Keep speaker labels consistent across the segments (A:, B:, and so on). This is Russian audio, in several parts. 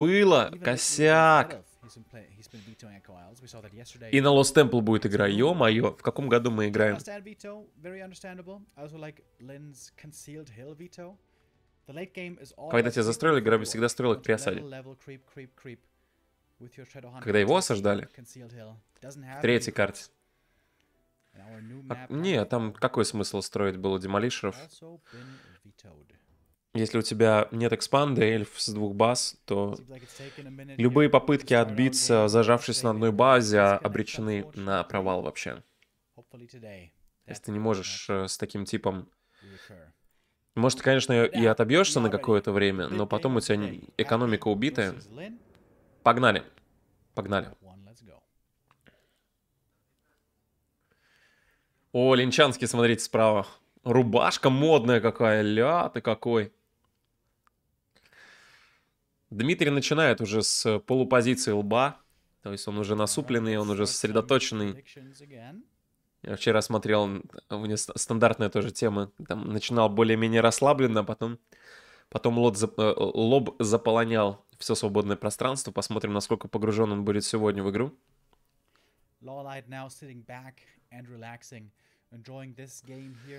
A: Было косяк. И на Lost Temple будет игра, ё-моё, в каком году мы играем?
B: Когда тебя застроили, игра всегда строила при осаде. Когда его осаждали? В третьей карте. А, не, а
A: там какой смысл строить было демолишеров? Если у тебя нет экспанда, эльф с двух баз, то любые попытки отбиться, зажавшись на одной базе, обречены на провал вообще. Если ты не можешь э, с таким типом... Может, конечно, и отобьешься на какое-то время, но потом у тебя экономика убитая. Погнали. Погнали. О, линчанский, смотрите, справа. Рубашка модная какая, ля ты какой. Дмитрий начинает уже с полупозиции лба, то есть он уже насупленный, он уже сосредоточенный. Я вчера смотрел, у него стандартная тоже тема, там начинал более-менее расслабленно, потом, потом лоб, э, лоб заполонял все свободное пространство. Посмотрим, насколько погружен он будет сегодня в игру.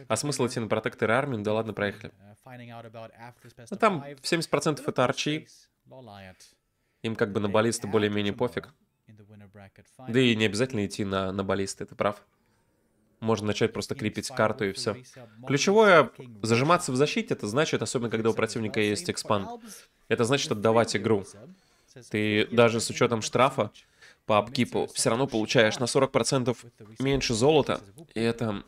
A: А смысл идти на протекторы армии? Да ладно, проехали.
B: Ну, там 70% это арчи,
A: им как бы на баллисты более-менее пофиг. Да и не обязательно идти на, на баллисты, ты прав. Можно начать просто крепить карту и все. Ключевое, зажиматься в защите, это значит, особенно когда у противника есть экспанд, это значит отдавать игру. Ты даже с учетом штрафа по апкипу все равно получаешь на 40% меньше золота, и это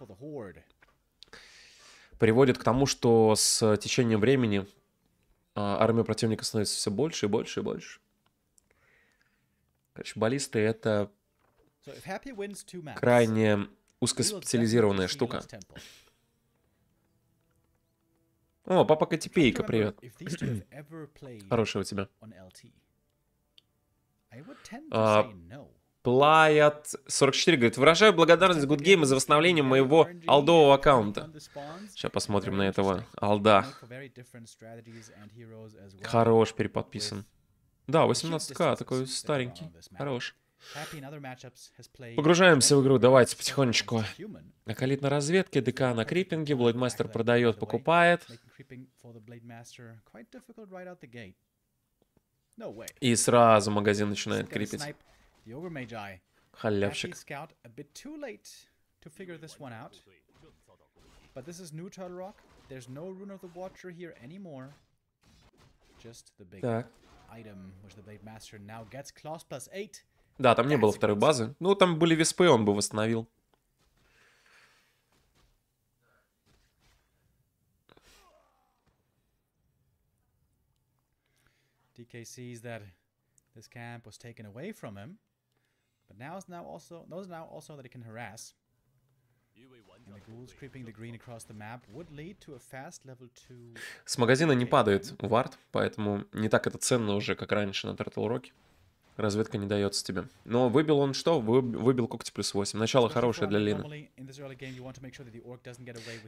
A: приводит к тому, что с течением времени а армия противника становится все больше и больше и больше. Короче, баллисты — это крайне узкоспециализированная штука. О, папа Котипейка, привет. Хорошего тебя. А, Плаят 44 говорит, выражаю благодарность Good Game за восстановление моего алдового аккаунта. Сейчас посмотрим на этого алда. Хорош, переподписан. Да, 18к, такой старенький. Хорош.
B: Погружаемся в
A: игру, давайте потихонечку. Акалит на разведке, ДК на крипинге, Блэдмастер продает, покупает. И сразу магазин начинает крепить.
B: The Ogre Magi. actually Scout a bit too late to figure this one out. But this is new Turtle Rock. There's no Rune of the Watcher here anymore. Just the big так. item, which the Blade Master now gets. Class 8.
A: Да, там не было второй базы. Ну, там были виспы, он бы восстановил.
B: DK sees that this camp was taken away from him. But now is now also those now also that it can harass.
A: С магазина не падает вард, поэтому не так это ценно уже, как раньше на Turtle Rock. Разведка не дается тебе. Но выбил он что? выбил когти плюс 8. Начало хорошее для Лины.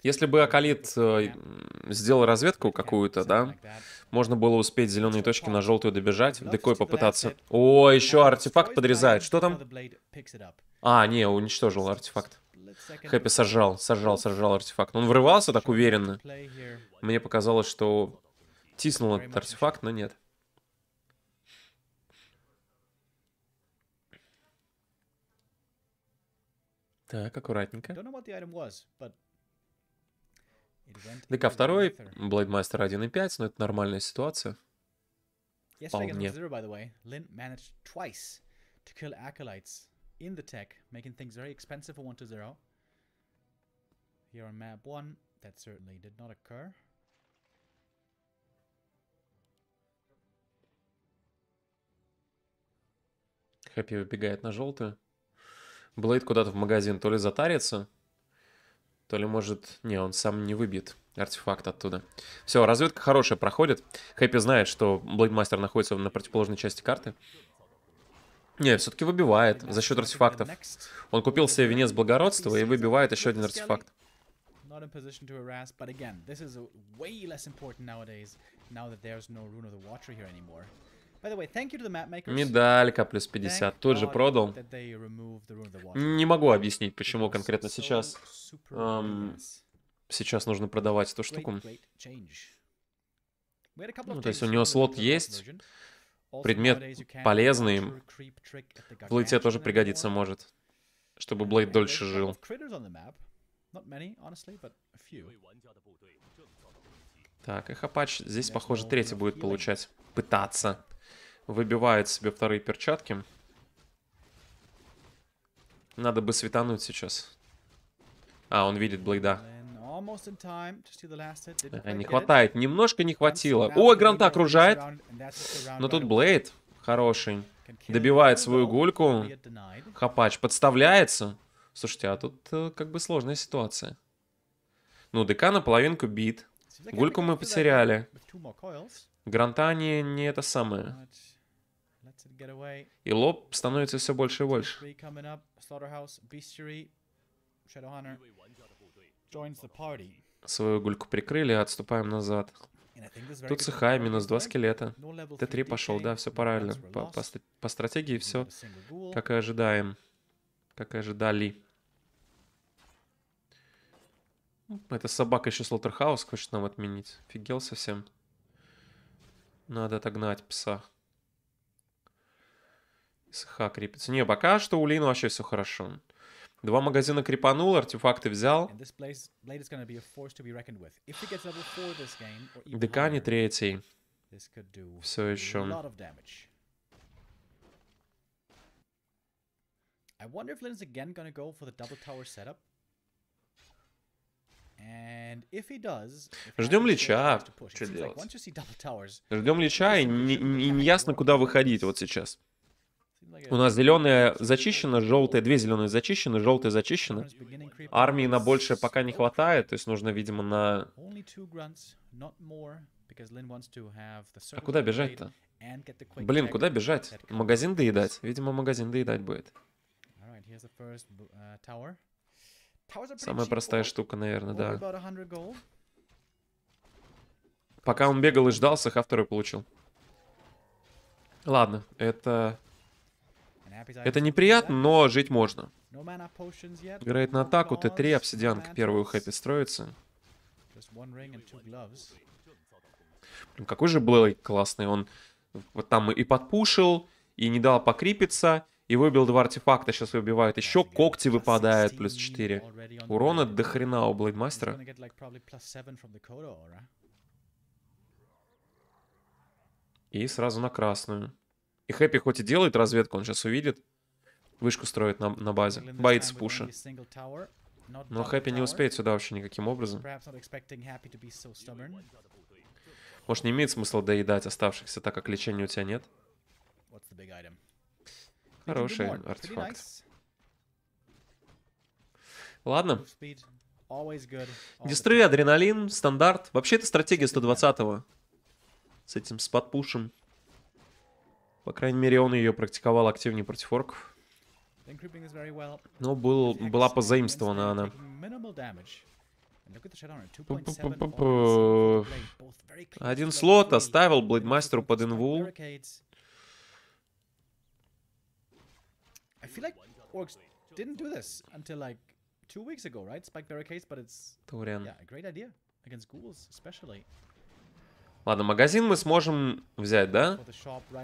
A: Если бы Акалит э, сделал разведку какую-то, да, можно было успеть зеленые точки на желтую добежать, в декой попытаться. О, еще артефакт подрезает. Что там? А, не, уничтожил артефакт. Хэппи сожрал, сожрал, сожрал артефакт. Он врывался так уверенно. Мне показалось, что тиснул этот артефакт, но нет. Так, аккуратненько.
B: ДК второй,
A: Blademaster 1.5, но это нормальная ситуация. Вполне.
B: to kill acolytes in the tech, making things very expensive for 1 to 0. Here on map 1, that certainly did not occur.
A: Хэппи выбегает на желтую. Блейд куда-то в магазин то ли затарится, то ли может... Не, он сам не выбит артефакт оттуда. Все, разведка хорошая проходит. Хэппи знает, что Блейдмастер находится на противоположной части карты. Не, все-таки выбивает за счет артефактов. Он купил себе венец благородства и выбивает еще один артефакт.
B: harass, again, now that no Rune of the Water here anymore. Медалька плюс 50. Тут же продал.
A: Не могу объяснить, почему конкретно сейчас. Эм, сейчас нужно продавать эту штуку.
B: Ну, то есть у него слот есть. Предмет полезный. Плыть тоже
A: пригодится может. Чтобы Блейд дольше жил. Так, и Хапач здесь, похоже, третий будет получать. Пытаться. Выбивает себе вторые перчатки. Надо бы светануть сейчас. А, он видит Блейда. Э, не хватает. Немножко не хватило. О, Гранта окружает. Но тут Блейд хороший. Добивает свою гульку. Хапач подставляется. Слушайте, а тут э, как бы сложная ситуация. Ну, ДК наполовинку бит. Гульку мы потеряли. Гранта не, не это самое. И лоб становится все больше и больше. Свою гульку прикрыли, отступаем назад. Тут сыхай, минус два скелета. Т3 пошел, да, все правильно. По, по, по стратегии все, как и ожидаем. Как и ожидали. Ну, Это собака еще Слоттерхаус хочет нам отменить. Офигел совсем. Надо отогнать пса. СХ крепится. Не, пока что у Лин вообще все хорошо. Два магазина крепанул, артефакты взял. ДК не третий. Все еще.
B: I wonder if Lin's again going to go for the double tower setup.
A: Ждем лича. Что
B: делать?
A: Ждем лича и не ясно куда выходить вот сейчас. У нас зеленые зачищены, желтые, две зеленые зачищены, желтые зачищены. Армии на больше пока не хватает, то есть нужно, видимо, на...
B: А куда бежать-то? Блин, куда бежать? Магазин доедать.
A: Видимо, магазин доедать будет.
B: Самая простая штука, наверное, да.
A: Пока он бегал и ждал, сахав второй получил. Ладно, это это неприятно, но жить можно.
B: Играет на атаку, Т3, обсидианка,
A: первую хэппи строится. Блин, какой же Блэйд классный. Он вот там и подпушил, и не дал покрипиться, и выбил два артефакта. Сейчас выбивает еще, когти выпадают плюс 4. Урона до хрена у Блэйдмастера. И сразу на красную. И Хэппи хоть и делает разведку, он сейчас увидит. Вышку строит на, на базе. Боится пуша.
B: Но Хэппи не успеет сюда вообще никаким образом.
A: Может, не имеет смысла доедать оставшихся, так как лечения у тебя нет?
B: Хороший артефакт.
A: Ладно. Дестрой адреналин, стандарт. Вообще, это стратегия 120-го. С этим спадпушем. По крайней мере, он ее практиковал активнее против орков. Но был, была позаимствована она. Один слот оставил Блейдмастеру под инвул. Ториан. Ладно, магазин мы сможем взять, да?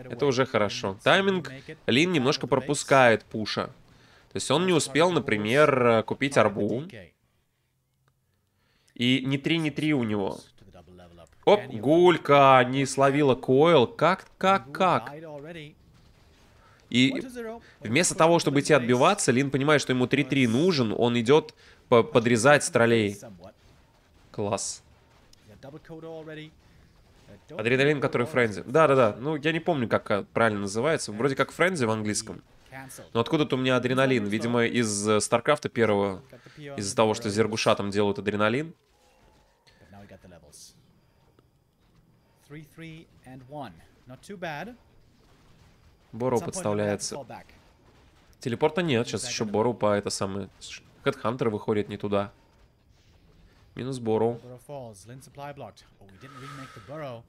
A: Это уже хорошо. Тайминг Лин немножко пропускает пуша. То есть он не успел, например, э, купить арбу. И не три, не три у него. Оп, гулька не словила койл. Как, как, как? И вместо того, чтобы идти отбиваться, Лин понимает, что ему 3-3 нужен. Он идет подрезать с Класс. Адреналин, который Френзи. Да-да-да, ну я не помню, как а, правильно называется. Вроде как Френзи в английском. Но откуда-то у меня адреналин. Видимо, из э, Старкрафта первого, из-за того, что Зергуша там делают адреналин. Боро подставляется. Телепорта нет, сейчас еще Боро по это самое... Хэдхантер выходит не туда. Минус бору.
B: 45-48.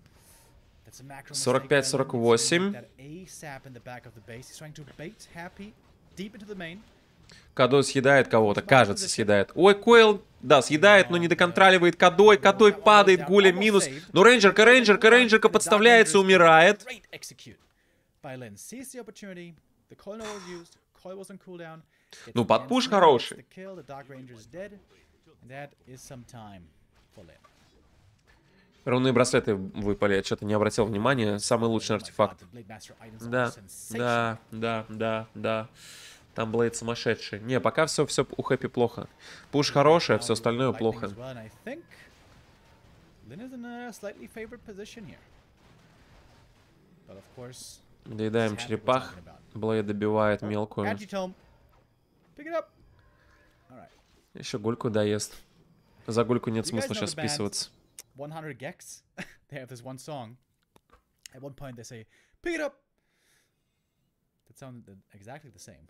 A: Кадо съедает кого-то, кажется, съедает. Ой, Койл, да, съедает, но не доконтраливает Кадой. Кадой падает, Гуля минус. Но Рейнджерка, Рейнджерка, Рейнджерка подставляется, умирает. Ну, подпуш хороший. Рунные браслеты выпали, я что-то не обратил внимания. Самый лучший артефакт. Да, да, да, да, да. Там Блейд сумасшедший. Не, пока все, все у Хэппи плохо. Пуш хорошая, все остальное плохо. Доедаем черепах. Блейд добивает мелкую. Еще гульку доест. За гульку нет смысла сейчас списываться.
B: 100 Gex. They have this one song. At one point they say, pick it up. That sounded exactly the same.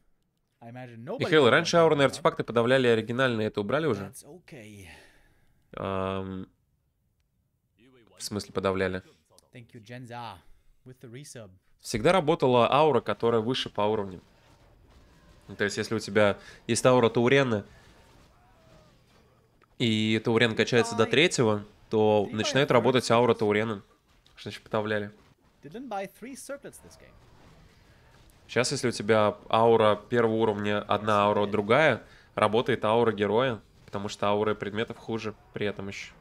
B: Михаил, раньше
A: аурные артефакты подавляли оригинальные, это убрали уже? Okay. Um, в смысле подавляли?
B: You,
A: Всегда работала аура, которая выше по уровню. То есть, если у тебя есть аура Таурена, и Таурен качается до третьего, то начинает работать аура Таурена. Что значит подавляли? Сейчас, если у тебя аура первого уровня, одна аура другая, работает аура героя, потому что ауры предметов хуже при этом еще.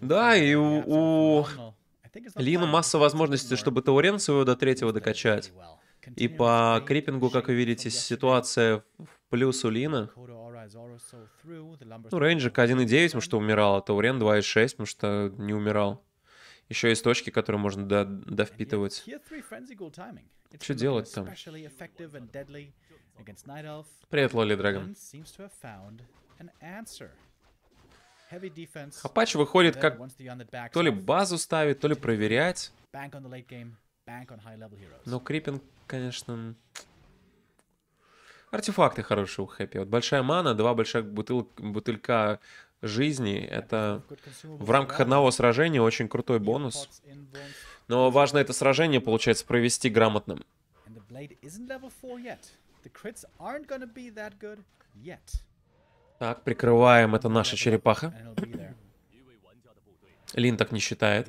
A: Да, и у, у Лину масса возможностей, чтобы Таурен своего до третьего докачать. И по крипингу, как вы видите, ситуация в плюс у Лина. Ну, Рейнджик 1.9, потому что умирал, а Таурен 2.6, потому что не умирал. Еще есть точки, которые можно до, довпитывать. Что делать там?
B: Привет, Лоли Драгон. Хапач выходит как то ли
A: базу ставит, то ли проверять. Но крипинг, конечно... Артефакты хорошие у Хэппи. Вот большая мана, два больших бутыл... бутылька жизни. Это в рамках одного сражения очень крутой бонус. Но важно это сражение, получается, провести грамотным.
B: yet.
A: Так, прикрываем. Это наша черепаха. Лин так не считает.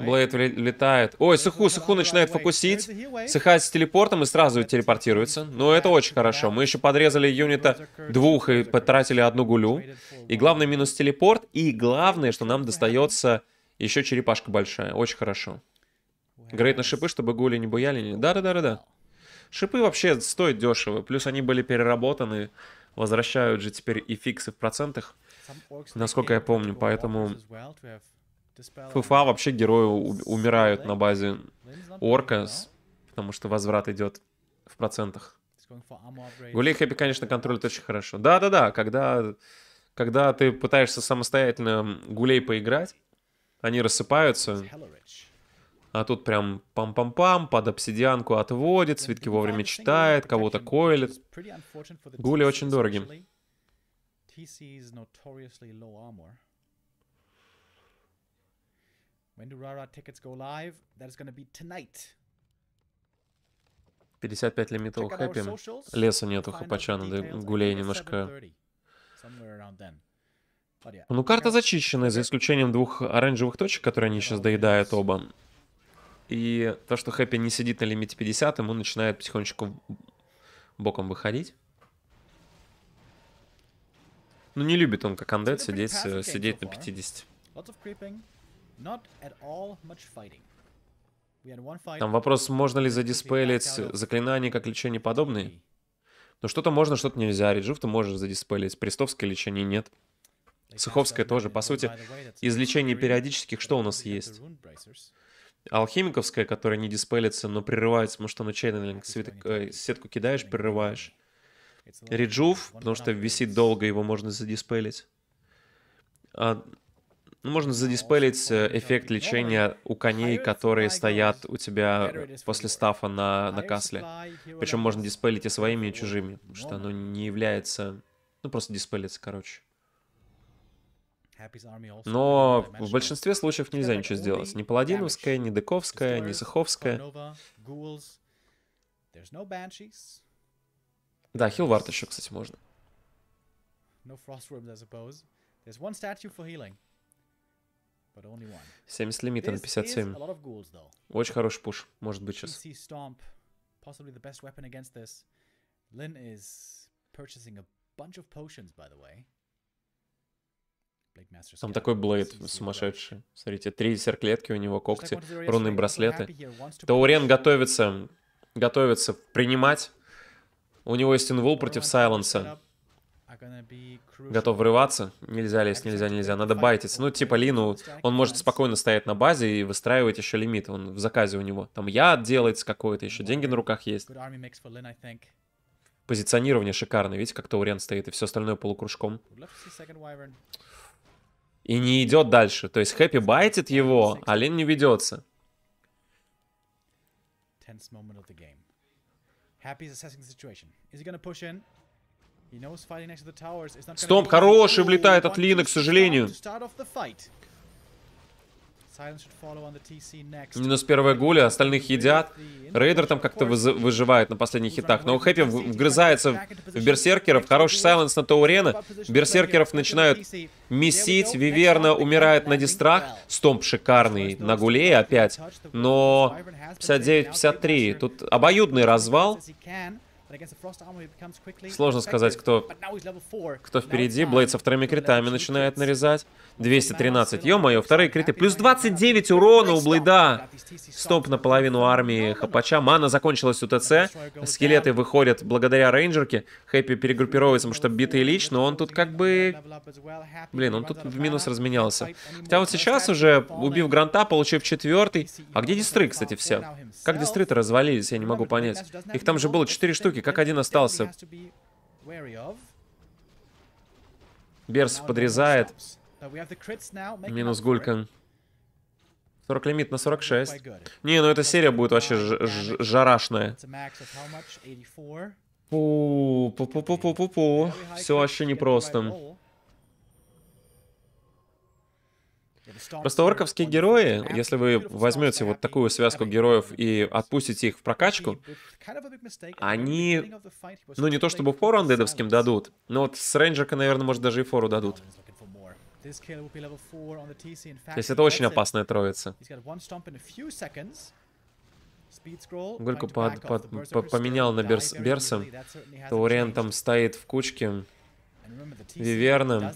A: Блейд летает. Ой, Сыху, Сыху начинает фокусить. Сыха с телепортом и сразу телепортируется. Но это очень хорошо. Мы еще подрезали юнита двух и потратили одну гулю. И главный минус телепорт. И главное, что нам достается еще черепашка большая. Очень хорошо. Грейт на шипы, чтобы гули не буяли. Да-да-да-да. Шипы вообще стоят дешево, плюс они были переработаны, возвращают же теперь и фиксы в процентах, насколько я помню, поэтому ФФА вообще герои умирают на базе орка, потому что возврат идет в процентах. Гулей Хэппи, конечно, контролит очень хорошо. Да-да-да, когда, когда ты пытаешься самостоятельно гулей поиграть, они рассыпаются, а тут прям пам-пам-пам, под обсидианку отводит, свитки вовремя читает, кого-то коилит. Гули очень дороги. Пятьдесят пять лимитов хэппи. Леса нету хапача, надо гулей немножко. Ну, карта зачищена, за исключением двух оранжевых точек, которые они сейчас доедают оба. И то, что Хэппи не сидит на лимите 50, ему начинает потихонечку боком выходить. Ну, не любит он, как Undead, сидеть, сидеть на 50.
B: Там вопрос, можно ли задиспелить
A: заклинания как лечение подобные? Ну что-то можно, что-то нельзя. Реджив ты можешь задиспелить. Престовское лечение нет. Сыховское тоже. По сути, из лечения периодических что у нас есть? алхимиковская, которая не диспелится, но прерывается, потому что на чейнинг э, сетку кидаешь, прерываешь. Реджув, потому что висит долго, его можно задиспелить. А, ну, можно ну, задиспелить э, эффект лечения у коней, которые стоят у тебя после стафа на, на касле. Причем можно диспелить и своими, и чужими, потому что оно не является... Ну, просто диспелится, короче. Но в большинстве случаев нельзя ничего сделать. Ни Паладиновская, ни Дековская, ни Саховская. Да, Хилвард еще, кстати, можно.
B: No Frostworms, I 70 лимита 57. Очень хороший пуш,
A: может быть, сейчас.
B: Lin is purchasing a bunch of potions, by the way. Там такой
A: Блейд сумасшедший. Смотрите, три серклетки у него, когти, рунные браслеты. Таурен готовится, готовится принимать. У него есть инвул против Сайленса. Готов врываться? Нельзя лезть, нельзя, нельзя. Надо байтиться. Ну, типа Лину, он может спокойно стоять на базе и выстраивать еще лимит. Он в заказе у него. Там яд делается какой-то, еще деньги на руках есть. Позиционирование шикарное. Видите, как Таурен стоит, и все остальное полукружком и не идет дальше. То есть Хэппи байтит его, а Лин не ведется.
B: Стомп хороший влетает от Лина, к сожалению.
A: Минус первая гуля, остальных едят. Рейдер там как-то выживает на последних хитах. Но Хэппи вгрызается в берсеркеров. Хороший сайленс на Таурена. Берсеркеров начинают месить. Виверна умирает на дистрах. Стомп шикарный на гуле опять. Но 59-53. Тут обоюдный развал.
B: Сложно сказать, кто,
A: кто впереди. Блейд со вторыми критами начинает нарезать. 213, ё-моё, вторые криты. Плюс 29 урона у Блейда. Стоп на половину армии Хапача. Мана закончилась у ТЦ. Скелеты выходят благодаря рейнджерке. Хэппи перегруппировывается, потому что битый лич, но он тут как бы... Блин, он тут в минус разменялся. Хотя вот сейчас уже, убив Гранта, получив четвертый... А где дистры, кстати, все? Как дистры-то развалились, я не могу понять. Их там же было четыре штуки, как один остался? Берс подрезает. Минус Гулькан. 40 лимит на 46. Не, ну эта серия будет вообще жарашная. Пу, пу, пу, пу, пу, пу, пу. Все вообще непросто. Просто орковские герои, если вы возьмете вот такую связку героев и отпустите их в прокачку,
B: они, ну не то
A: чтобы фору андедовским дадут, но вот с рейнджерка, наверное, может даже и фору дадут.
B: То есть это очень опасная троица. Гульку под, под, под, поменял на берс, Берса. Таурен
A: там стоит в кучке. Виверна.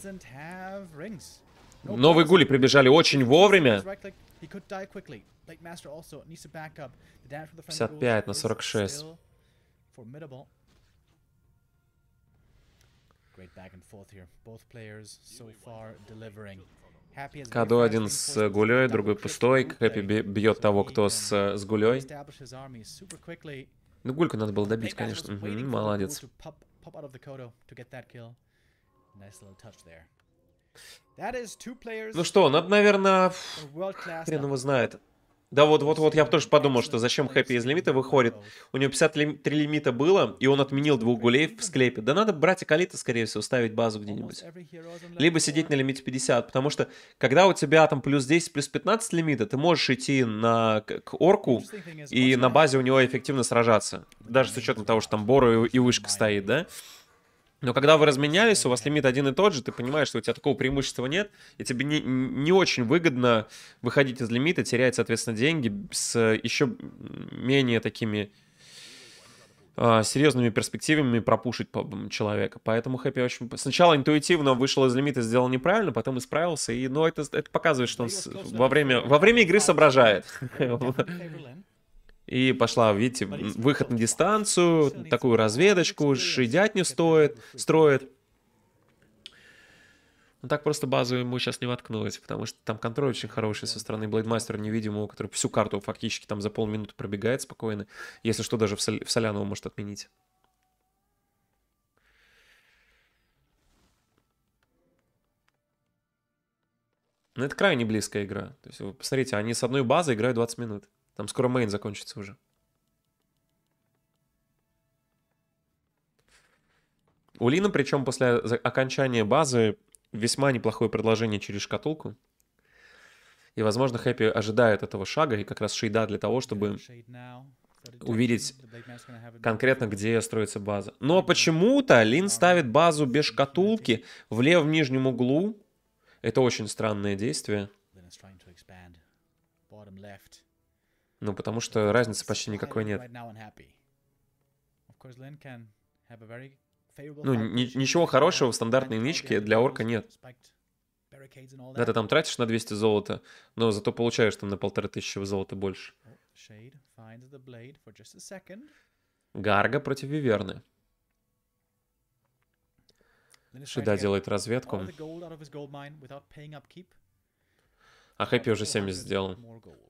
B: Новые гули прибежали очень вовремя. 55 на 46.
A: Кадо один с гулей, другой пустой. Хэппи бьет того, кто с, э, с гулей. Ну, гульку надо было добить, конечно. Угу, молодец.
B: Ну что, надо, наверное... Хрен его
A: знает. Да, вот, вот, вот, я тоже подумал, что зачем Хэппи из лимита выходит. У него 53 лимита было, и он отменил двух гулей в склепе. Да надо брать Калита, скорее всего, ставить базу где-нибудь. Либо сидеть на лимите 50, потому что, когда у тебя там плюс 10, плюс 15 лимита, ты можешь идти на, к орку и на базе у него эффективно сражаться. Даже с учетом того, что там Бору и, и вышка стоит, да? Но когда вы разменялись, у вас лимит один и тот же, ты понимаешь, что у тебя такого преимущества нет, и тебе не, не очень выгодно выходить из лимита, терять, соответственно, деньги с еще менее такими э, серьезными перспективами пропушить человека. Поэтому Хэппи очень... Сначала интуитивно вышел из лимита, сделал неправильно, потом исправился, и, ну, это, это показывает, что он с... во, время, во время игры соображает. И пошла, видите, выход на дистанцию, такую разведочку, шидять не стоит, строит. Ну так просто базу ему сейчас не воткнуть, потому что там контроль очень хороший со стороны Блейдмастера невидимого, который всю карту фактически там за полминуты пробегает спокойно. Если что, даже в, сол... в Солянову может отменить. Но ну, это крайне близкая игра. То есть, вы посмотрите, они с одной базы играют 20 минут. Там скоро мейн закончится уже. У Лина, причем после окончания базы, весьма неплохое предложение через шкатулку. И, возможно, Хэппи ожидает этого шага и как раз шейда для того, чтобы увидеть конкретно, где строится база. Но почему-то Лин ставит базу без шкатулки в левом нижнем углу. Это очень странное действие. Ну, потому что разницы почти никакой нет.
B: Ну, ни ничего хорошего в стандартной нычке для орка нет. Да, ты там тратишь
A: на 200 золота, но зато получаешь там на полторы тысячи золота больше. Гарга против Виверны. Шида делает разведку а Хэппи уже 70 сделал.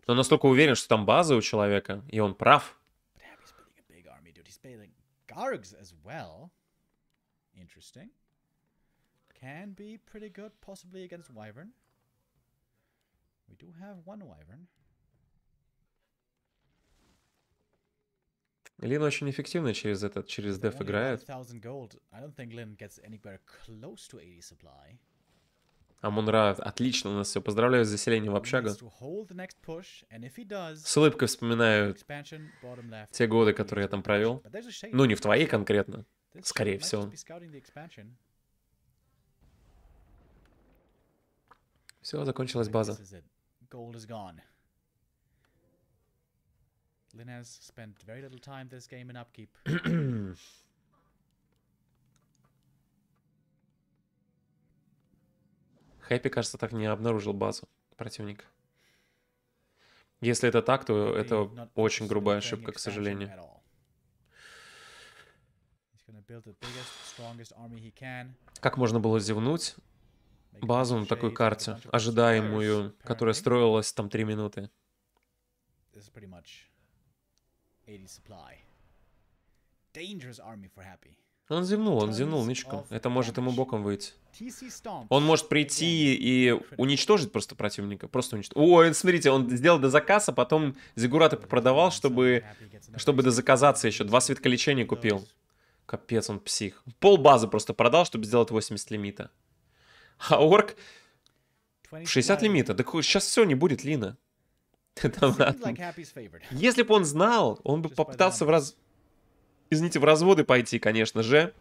A: Но настолько уверен, что там база у человека, и он прав.
B: Can be pretty good, possibly against Wyvern. We do have one Wyvern.
A: Лин очень эффективно через этот, через деф играет. Амунра, отлично у нас все. Поздравляю с заселением в общагу. С
B: улыбкой вспоминаю те
A: годы, которые я там провел. Ну, не в твоей конкретно, скорее всего. Все, закончилась база.
B: Lynn spent very little time this game in upkeep.
A: Хэппи, кажется, так не обнаружил базу противника. Если это так, то это очень грубая ошибка, к сожалению. Как можно было зевнуть базу на такой карте, ожидаемую, которая строилась там три минуты?
B: Dangerous army for Happy.
A: Он зевнул, он зевнул нычком. Это может ему боком выйти. Он может прийти и уничтожить просто противника. Просто уничтожить. О, смотрите, он сделал до заказа, потом Зигурата продавал, чтобы, чтобы до заказаться еще. Два свитка лечения купил. Капец, он псих. Пол базы просто продал, чтобы сделать 80 лимита. А орк... 60 лимита. Так сейчас все, не будет Лина. Если бы он знал, он бы попытался в раз извините, в разводы пойти, конечно же.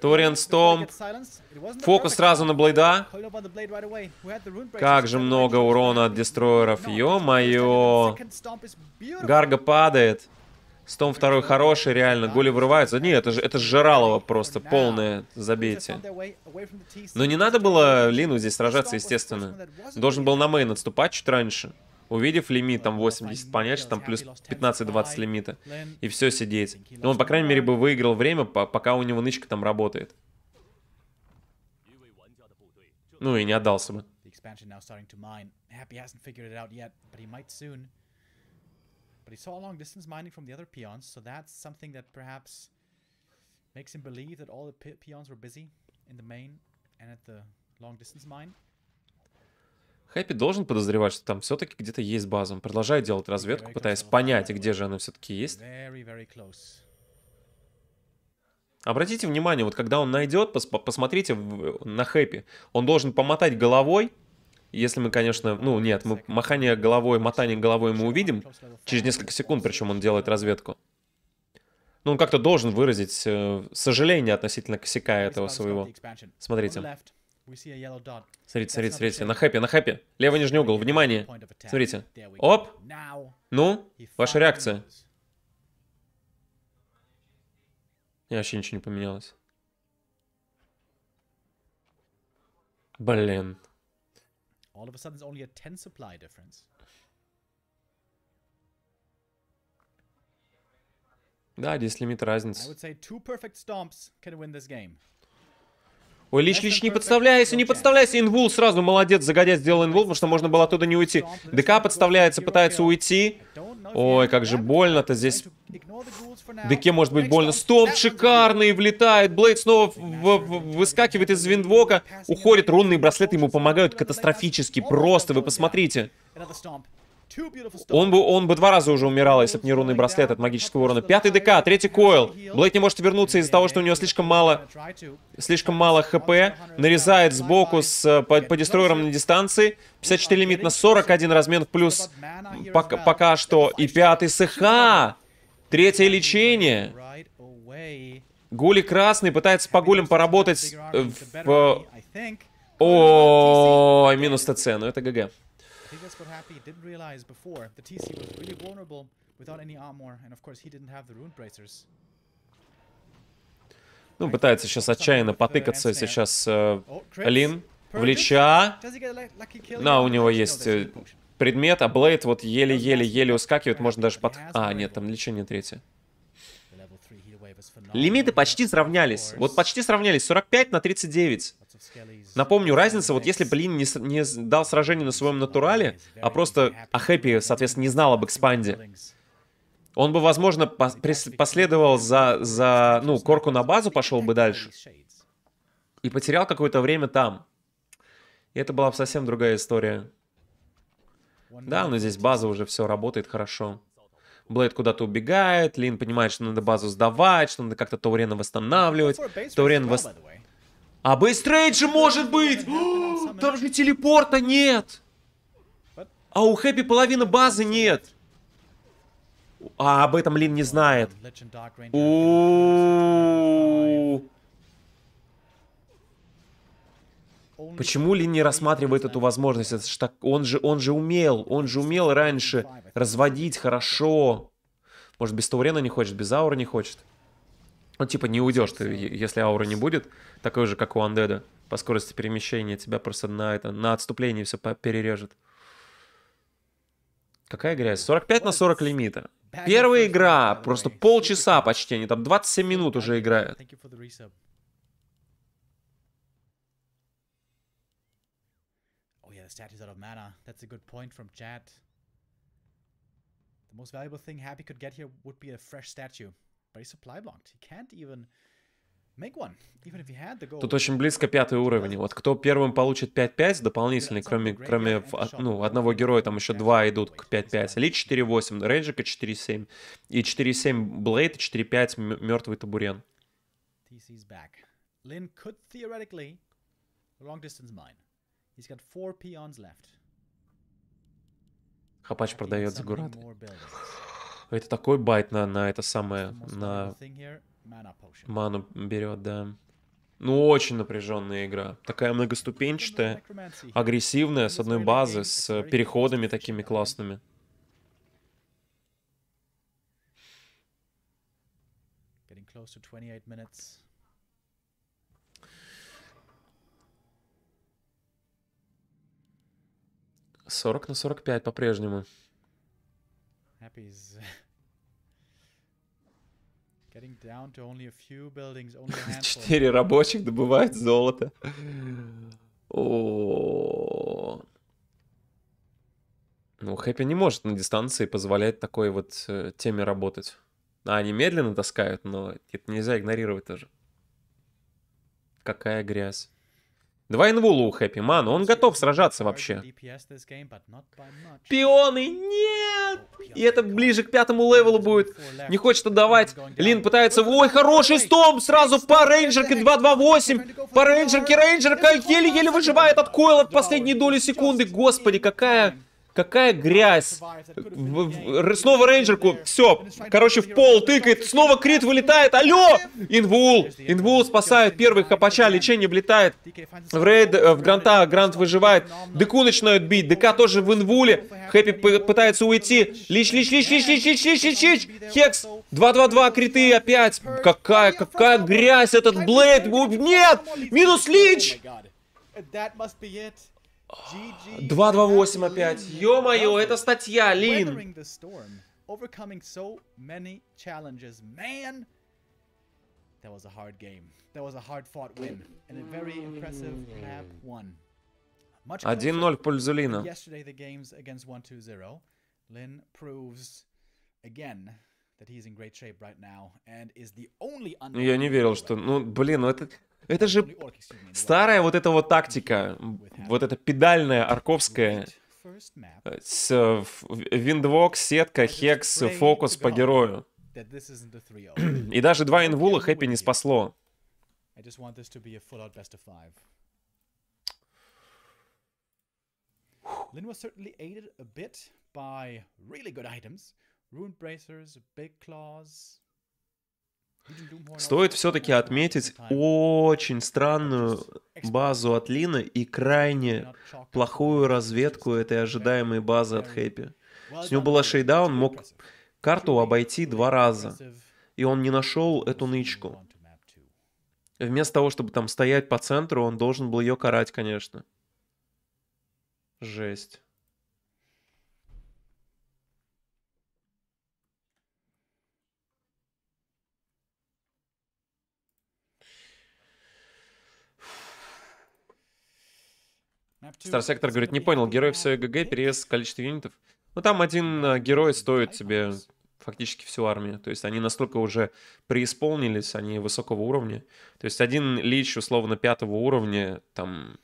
B: Ториан Стомп. Фокус сразу на Блейда. Как
A: же много урона от дестройеров. Ё-моё. Гарга падает. Стом второй хороший, реально. Голи вырываются. Нет, это же, это Жиралова просто полное забейте. Но не надо было Лину здесь сражаться, естественно. Должен был на мейн отступать чуть раньше увидев лимит там 80, понять, что там плюс 15-20 лимита, и все сидеть. Но он, по крайней мере, бы выиграл время, пока у него нычка там работает. Ну и не отдался бы.
B: But he saw long distance mining from the other peons, so that's something that perhaps makes him believe that all the peons were busy in the main and at the long distance mine.
A: Хэппи должен подозревать, что там все-таки где-то есть база. Он продолжает делать разведку, пытаясь понять, где же она все-таки есть. Обратите внимание, вот когда он найдет, пос посмотрите на Хэппи. Он должен помотать головой, если мы, конечно, ну нет, мы махание головой, мотание головой мы увидим через несколько секунд, причем он делает разведку. Ну, он как-то должен выразить э, сожаление относительно косяка этого своего. Смотрите.
B: Смотрите,
A: смотрите, смотрите. На хэппи, на хэппи. Левый нижний угол. Внимание. Смотрите. Оп. Ну, ваша реакция. Я вообще ничего не поменялось. Блин. Да, 10 лимит разница. Ой, Лич, Лич, не подставляйся, не подставляйся. Инвул сразу, молодец, загодя сделал инвул, потому что можно было оттуда не уйти. ДК подставляется, пытается уйти. Ой, как же больно-то здесь. ДК может быть больно. Стоп, шикарный, влетает. Блейд снова в в выскакивает из виндвока. Уходит, рунные браслеты ему помогают катастрофически. Просто, вы посмотрите. Он бы, он бы два раза уже умирал, если бы не рунный браслет от магического урона. Пятый ДК, третий койл. Блейд не может вернуться из-за того, что у него слишком мало, слишком мало хп. Нарезает сбоку с, э, по, по дестройерам на дистанции. 54 лимит на 41 размен в плюс пока, пока что. И пятый СХ. Третье лечение. Гули красный пытается по гулям поработать э, в... Э, о, минус ТЦ, но ну это ГГ
B: that's what Happy didn't realize before. The TC was really vulnerable without any armor, and of course he didn't have the rune bracers.
A: Ну, пытается сейчас отчаянно потыкаться сейчас э, oh, Лин в лича. На, у него есть э, предмет, а Блейд вот еле-еле-еле oh, ускакивает, можно даже под... А, нет, там лича не третья. Лимиты почти сравнялись. Вот почти сравнялись. 45 на 39. Напомню, разница, вот если бы Лин не, не дал сражение на своем натурале, а просто а Хэппи, соответственно, не знал об экспанде, он бы, возможно, пос последовал за, за, ну, корку на базу пошел бы дальше и потерял какое-то время там. И это была бы совсем другая история. Да, но здесь база уже все работает хорошо. Блейд куда-то убегает, Лин понимает, что надо базу сдавать, что надо как-то Таурена восстанавливать. Таурен вос... А Бейстрейд может быть! О, там же телепорта нет! А у Хэппи половина базы нет! А об этом Лин не знает. У Почему Лин не рассматривает эту возможность? Это ж так, он же, он же умел, он же умел раньше разводить хорошо. Может, без Таурена не хочет, без Аура не хочет? Ну, типа, не уйдешь ты, если ауры не будет, такой же, как у Андеда. По скорости перемещения тебя просто на, это, на отступление все перережет. Какая грязь? 45 на 40 лимита. Первая игра, просто полчаса почти, они там 27 минут уже играют.
B: Oh, most valuable thing Happy could get here would be a fresh statue but he's supply blocked. He can't even
A: Тут очень близко пятый уровень. Вот кто первым получит 5-5 дополнительный, кроме, кроме ну, одного героя, там еще два идут к 5-5. Или 4-8, Рейджика 4-7. И 4-7 Блейд, 4-5 мертвый табурен. Хапач продает за город. Это такой байт на, на это самое, на ману берет, да. Ну, очень напряженная игра. Такая многоступенчатая, агрессивная, с одной базы, с переходами такими классными. Сорок на сорок пять по-прежнему. Happy's Четыре рабочих добывают золото. О. Ну, Хэппи не может на дистанции позволять такой вот э, теме работать. А они медленно таскают, но это нельзя игнорировать тоже. Какая грязь. Два инвула у Хэппи Мана, он готов сражаться вообще. Пионы, нет! И это ближе к пятому левелу будет. Не хочет отдавать. Лин пытается... Ой, хороший стом! Сразу по рейнджерке 2-2-8! По рейнджерке рейнджерка еле-еле выживает от койла в последние доли секунды. Господи, какая... Какая грязь. снова рейнджерку. Все. Короче, в пол тыкает. Снова крит вылетает. Алло! Инвул. Инвул спасает первых хапача. Лечение влетает. В рейд, э, в гранта. Грант выживает. Деку начинают бить. ДК тоже в инвуле. Хэппи пытается уйти. Лич, лич, лич, лич, лич, лич, лич, лич, лич. Хекс. 2-2-2. Криты опять. Какая, какая грязь этот Блейд. Нет! Минус Лич!
B: That must be it.
A: 228 опять. Ё-моё, это статья, Лин.
B: Overcoming so many challenges, man. That was a hard game. That was a hard fought win and a very impressive lap one. 1-0 в пользу Лина. Yesterday the games against 1-2-0. Lin proves again that he's in great shape right now and is the only Я не верил,
A: что... Ну, блин, ну это... Это же старая вот эта вот тактика вот эта педальная арковская э, с Windwalk, сетка, хекс, фокус по герою. И даже два инвула Хэппи не спасло.
B: Lin was certainly aided a bit by really good items. Rune bracers, big claws,
A: Стоит все-таки отметить очень странную базу от Лина и крайне плохую разведку этой ожидаемой базы от Хэппи. С него была шейдаун, мог карту обойти два раза, и он не нашел эту нычку. Вместо того, чтобы там стоять по центру, он должен был ее карать, конечно. Жесть. Star Sector говорит, не понял, герой все ГГ перевес количество юнитов. Ну там один э, герой стоит тебе фактически всю армию. То есть они настолько уже преисполнились, они высокого уровня. То есть один лич, условно, пятого уровня, там,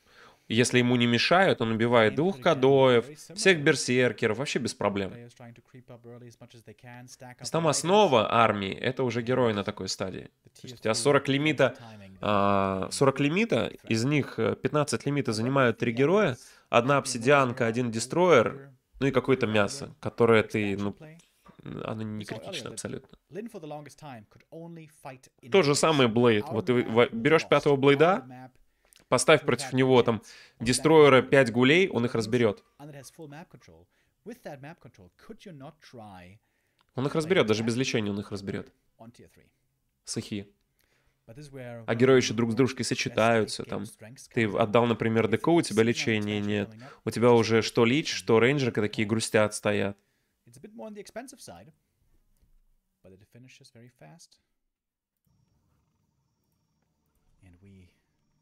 A: если ему не мешают, он убивает двух кадоев, всех берсеркеров, вообще без проблем.
B: То там
A: основа армии, это уже герои на такой стадии. То есть у тебя 40 лимита, 40 а, лимита, из них 15 э, лимита занимают три героя, одна обсидианка, один дестроер, ну и какое-то мясо, которое ты, ну, оно не критично абсолютно. Тот же самый Блейд. Вот ты берешь пятого Блейда, Поставь против него там дестроера 5 гулей, он их разберет. Он их разберет, даже без лечения он их разберет. Сахи. А герои еще друг с дружкой сочетаются, там, ты отдал, например, ДК, у тебя лечения нет, у тебя уже что лич, что рейнджер, такие грустят, стоят.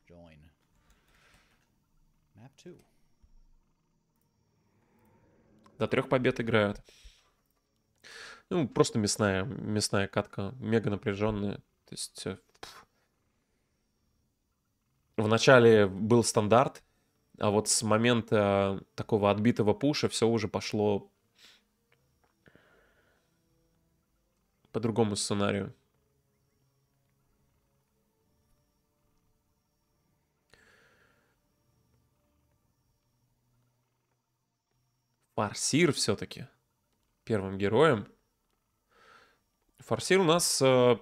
A: join. До трех побед играют. Ну, просто мясная, мясная катка, мега напряженная. То есть э, пфф. вначале был стандарт, а вот с момента такого отбитого пуша все уже пошло по другому сценарию. Фарсир все-таки первым героем. Фарсир у нас, э,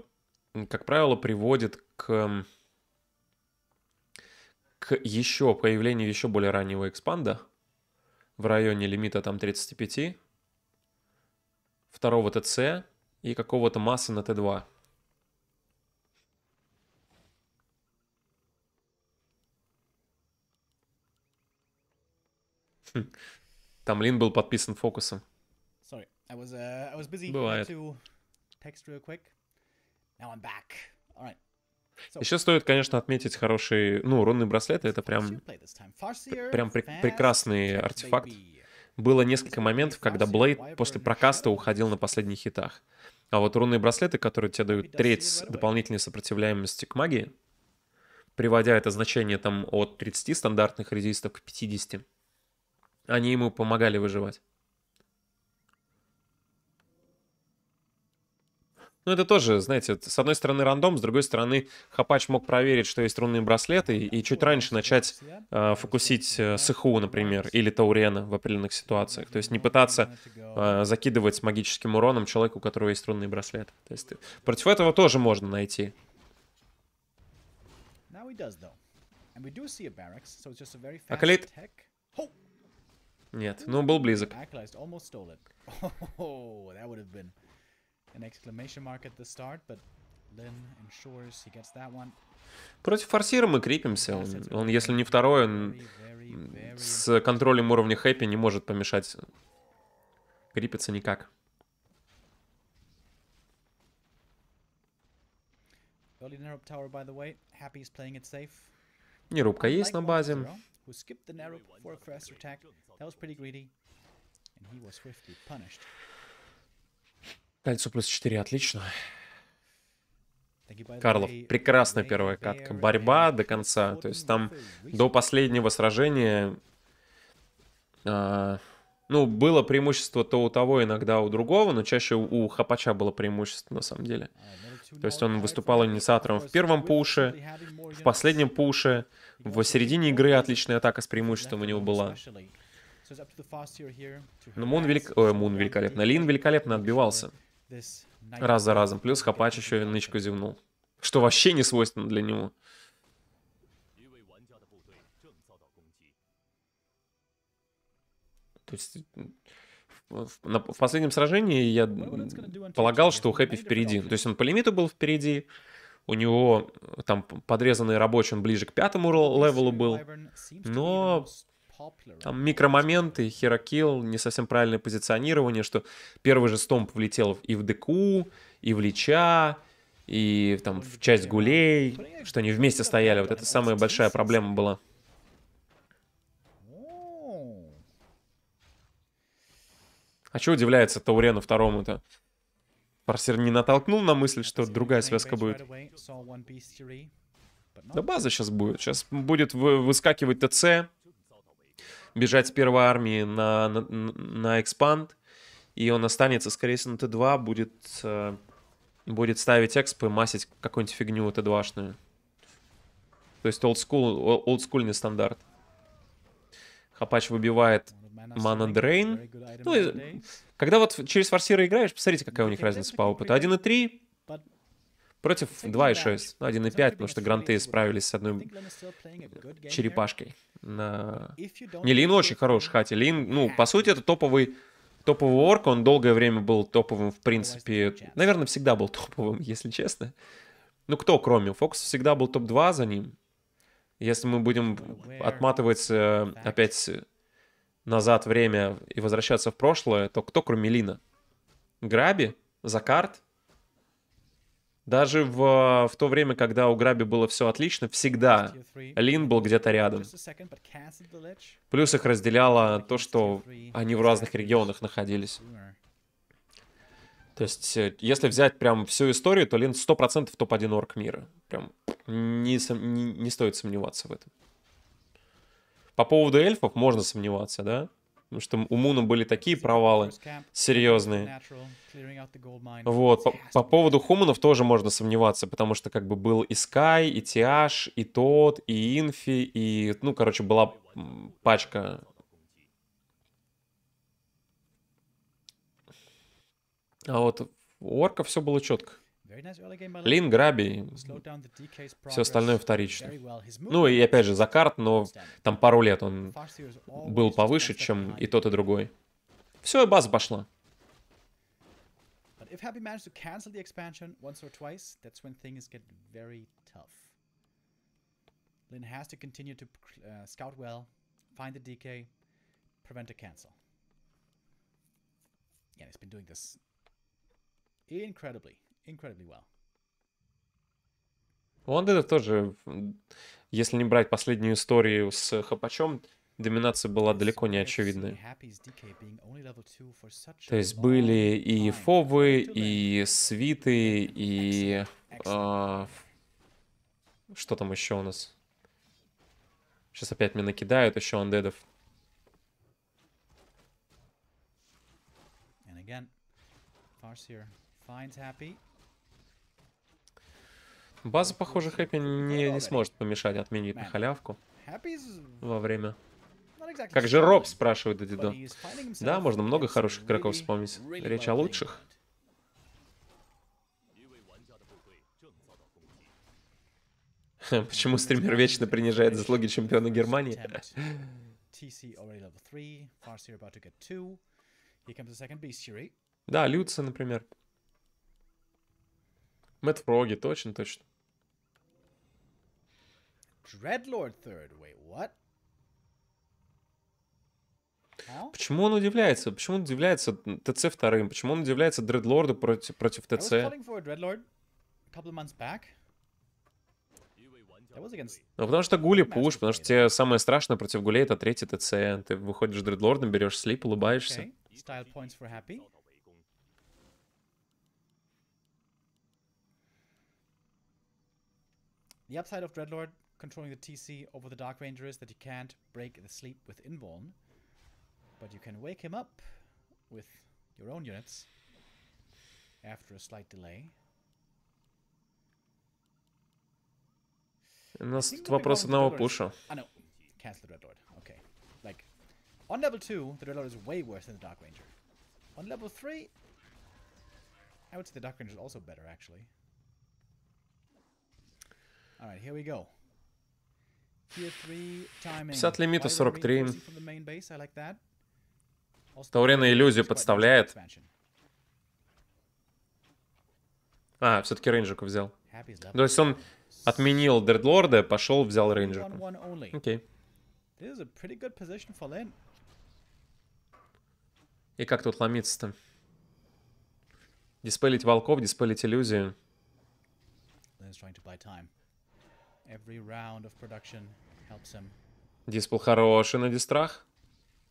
A: как правило, приводит к, к еще появлению еще более раннего экспанда в районе лимита там 35, второго ТЦ и какого-то массы на Т2. Там Лин был подписан фокусом.
B: Sorry, I was, uh, I was busy. Бывает. To text real quick. Now I'm back. All right. So. Еще
A: стоит, конечно, отметить хороший, ну, рунные браслеты, это прям, прям пр прекрасный артефакт. Было несколько моментов, когда Блейд после прокаста уходил на последних хитах. А вот рунные браслеты, которые тебе дают треть дополнительной сопротивляемости к магии, приводя это значение там от 30 стандартных резистов к 50, они ему помогали выживать. Ну, это тоже, знаете, с одной стороны рандом, с другой стороны Хапач мог проверить, что есть рунные браслеты, и, чуть раньше начать э, фокусить э, Сыху, например, или Таурена в определенных ситуациях. То есть не пытаться э, закидывать магическим уроном человеку, у которого есть рунный браслет. То есть против этого тоже можно найти. Акалит нет, ну был близок.
B: Oh,
A: Против форсира мы крепимся. Он, он, если не второй, он с контролем уровня хэппи не может помешать. Крепиться никак. Не рубка есть на базе.
B: That was pretty greedy. And he was swiftly punished.
A: Кольцо плюс 4, отлично. Карлов, прекрасная первая катка. Борьба до конца. То есть там до последнего сражения... Э, ну, было преимущество то у того, иногда у другого, но чаще у Хапача было преимущество на самом деле. А, то есть он выступал инициатором в первом пуше, в последнем пуше, в середине игры отличная атака с преимуществом у него была. Но Мун, велик... Ой, Мун великолепно. Лин великолепно отбивался. Раз за разом. Плюс Хапач еще и нычку зевнул. Что вообще не свойственно для него. То есть в последнем сражении я полагал, что у Хэппи впереди. То есть он по лимиту был впереди, у него э, там подрезанный рабочий, он ближе к пятому левелу был, но там микромоменты, херокил, не совсем правильное позиционирование, что первый же стомп влетел и в ДКУ, и в Лича, и там в часть гулей, что они вместе стояли. Вот это самая большая проблема была. А что удивляется Таурену второму-то? Парсер не натолкнул на мысль, что другая связка будет. Да база сейчас будет. Сейчас будет выскакивать ТЦ бежать с первой армии на, на, на экспанд, и он останется, скорее всего, на Т2, будет, э, будет ставить экспы, масить какую-нибудь фигню Т2-шную. То есть олдскул, олдскульный стандарт. Хапач выбивает Mana Drain. Ну, когда вот через форсиры играешь, посмотрите, какая у них разница по опыту. и 1.3 Против 2,6, ну 1,5, потому что гранты справились с одной черепашкой. На... Не, Лин очень хорош, хотя Лин, ну, по сути, это топовый топовый орк, он долгое время был топовым, в принципе, наверное, всегда был топовым, если честно. Ну, кто, кроме Фокс, всегда был топ-2 за ним. Если мы будем отматывать э, опять назад время и возвращаться в прошлое, то кто, кроме Лина? Граби? Закарт? Даже в, в то время, когда у Граби было все отлично, всегда Лин был где-то рядом. Плюс их разделяло то, что они в разных регионах находились. То есть, э, если взять прям всю историю, то Лин 100% топ-1 орк мира. Прям не, не, не стоит сомневаться в этом. По поводу эльфов можно сомневаться, да? Потому что у Муна были такие провалы серьезные. Вот. По, по поводу Хуманов тоже можно сомневаться, потому что как бы был и Sky, и TH и Тот, и Инфи, и, ну, короче, была пачка а вот у орков все было четко. Лин, Граби, все остальное вторично. Ну и опять же, Закарт, но там пару лет он был повыше, чем и тот, и другой. Все, база пошла.
B: If Happy managed to cancel the expansion once or twice, that's when things get very tough. Lin has to continue to uh, scout well, find the DK, prevent a cancel. Yeah, he's been doing this incredibly.
A: У Андеда тоже, если не брать последнюю историю с Хапачом, доминация была далеко не очевидной. То есть были и фовы, и свиты, и... А, что там еще у нас? Сейчас опять меня накидают еще андедов.
B: Again, Farseer finds Happy.
A: База, похоже, Хэппи не, не сможет помешать отменить на халявку во время. Как же Роб, спрашивает Дидо. Да, можно много хороших игроков вспомнить. Речь о лучших. Почему стример вечно принижает заслуги чемпиона Германии? Да, Люци, например. Мэтт Фроги, точно, точно.
B: Dreadlord third. Wait, what?
A: Почему он удивляется? Почему он удивляется ТЦ вторым? Почему он удивляется Дредлорду против, против ТЦ? Ну, потому что гули пуш, потому что тебе самое страшное против гулей это третий ТЦ. Ты выходишь Дредлордом, берешь слип, улыбаешься.
B: The upside of Dreadlord controlling the TC over the Dark Ranger is that you can't break the sleep with Inborn, but you can wake him up with your own units after a slight delay.
A: У нас тут вопрос одного пуша.
B: I know. Ah, Cancel the Red Lord. Okay. Like, on level 2, the Red Lord is way worse than the Dark Ranger. On level 3, I would say the Dark Ranger is also better, actually. Alright, here we go. 50 лимита 43.
A: Таурена иллюзию подставляет. А, все-таки рейнджерку взял. То есть он отменил Дредлорда, пошел, взял рейнджику.
B: Окей. Okay.
A: И как тут ломиться-то? Диспелить волков, диспелить иллюзию. Диспл хороший на дистрах.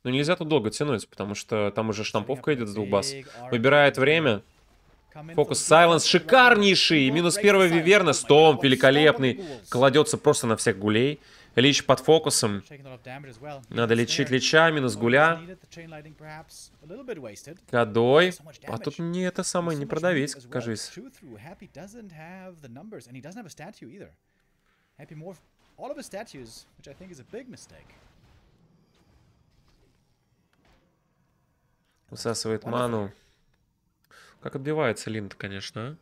A: Но нельзя тут долго тянуть, потому что там уже штамповка идет с двух баз. Выбирает время. Фокус Сайленс шикарнейший. Минус первая Виверна. Стом великолепный. Кладется просто на всех гулей. Лич под фокусом. Надо лечить Лича, минус Гуля. Кадой. А тут не это самое не продавить, кажись
B: all of his statues, which I think is a big mistake.
A: Усасывает ману. Как отбивается Линд, конечно. А?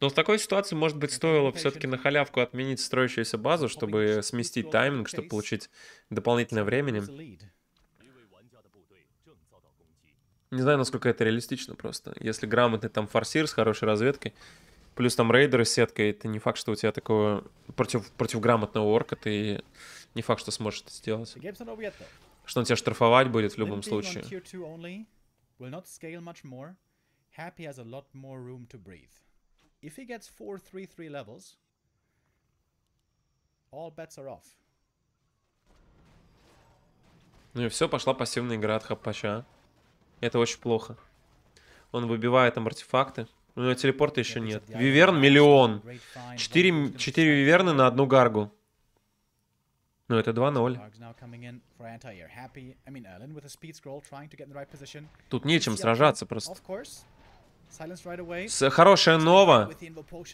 A: Но в такой ситуации, может быть, стоило все-таки на халявку отменить строящуюся базу, чтобы сместить тайминг, чтобы получить дополнительное время. Не знаю, насколько это реалистично просто. Если грамотный там форсир с хорошей разведкой, Плюс там рейдеры с сеткой, это не факт, что у тебя такого против, против грамотного орка ты не факт, что сможешь это сделать. Что он тебя штрафовать будет в любом случае.
B: Happy has a lot more room to breathe. If he gets 4-3-3 levels, all bets are off.
A: Ну и все, пошла пассивная игра от Хапача. Это очень плохо. Он выбивает там артефакты. У ну, Но телепорта еще нет. Виверн миллион. Четыре, четыре виверны на одну гаргу. Ну, это 2-0.
B: Тут нечем сражаться просто. С хорошая нова.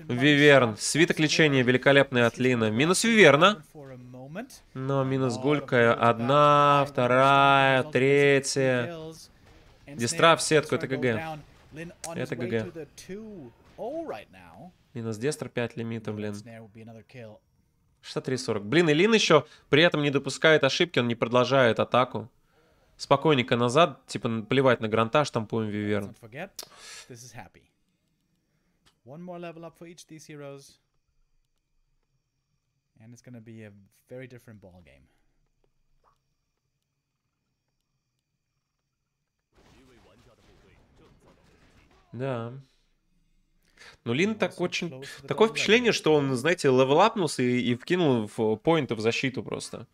A: Виверн. Свиток лечения великолепный от Лина. Минус Виверна. Но минус Гулька. Одна, вторая, третья. Дистра в сетку, это КГ. Это ГГ. Минус Дестер 5 лимита, блин. 63-40. Блин, и Лин еще при этом не допускает ошибки, он не продолжает атаку. Спокойненько назад, типа плевать на гранта, штампуем Виверн.
B: One more And it's going to be a very different ball game.
A: Да. Ну, Лин так очень... Такое впечатление, что он, знаете, левелапнулся и, и вкинул в поинты в защиту просто.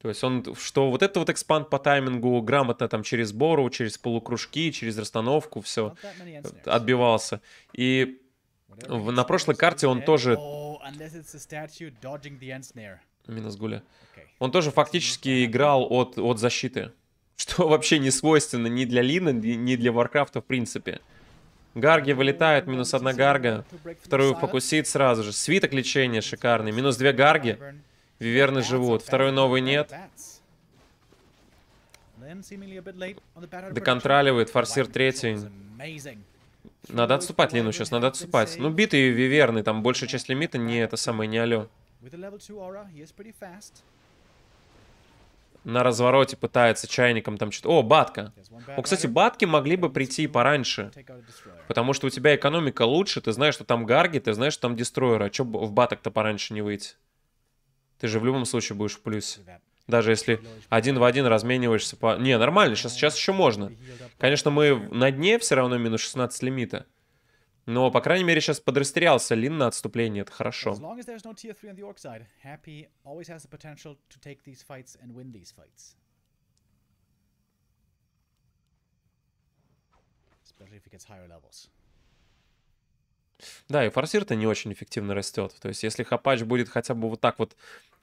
A: То есть он, что вот это вот экспанд по таймингу грамотно там через бору, через полукружки, через расстановку, все отбивался. И в, на прошлой карте он тоже... Oh, минус гуля. Он тоже фактически играл от, от защиты. Что вообще не свойственно ни для Лина, ни для Варкрафта в принципе. Гарги вылетают, минус одна гарга. Вторую фокусит сразу же. Свиток лечения шикарный. Минус две гарги. Виверны живут. Второй новый нет.
B: Доконтроливает.
A: Форсир третий. Надо отступать Лину сейчас, надо отступать. Ну, битые виверны, там большая часть лимита не это самое, не алё на развороте пытается чайником там что-то... О, батка. О, кстати, батки могли бы прийти пораньше. Потому что у тебя экономика лучше, ты знаешь, что там гарги, ты знаешь, что там дестройер. А что в баток-то пораньше не выйти? Ты же в любом случае будешь в плюсе. Даже если один в один размениваешься по... Не, нормально, сейчас, сейчас еще можно. Конечно, мы на дне все равно минус 16 лимита. Но, по крайней мере, сейчас подрастерялся Лин на отступление, это хорошо. Да, и форсир-то не очень эффективно растет. То есть, если хапач будет хотя бы вот так вот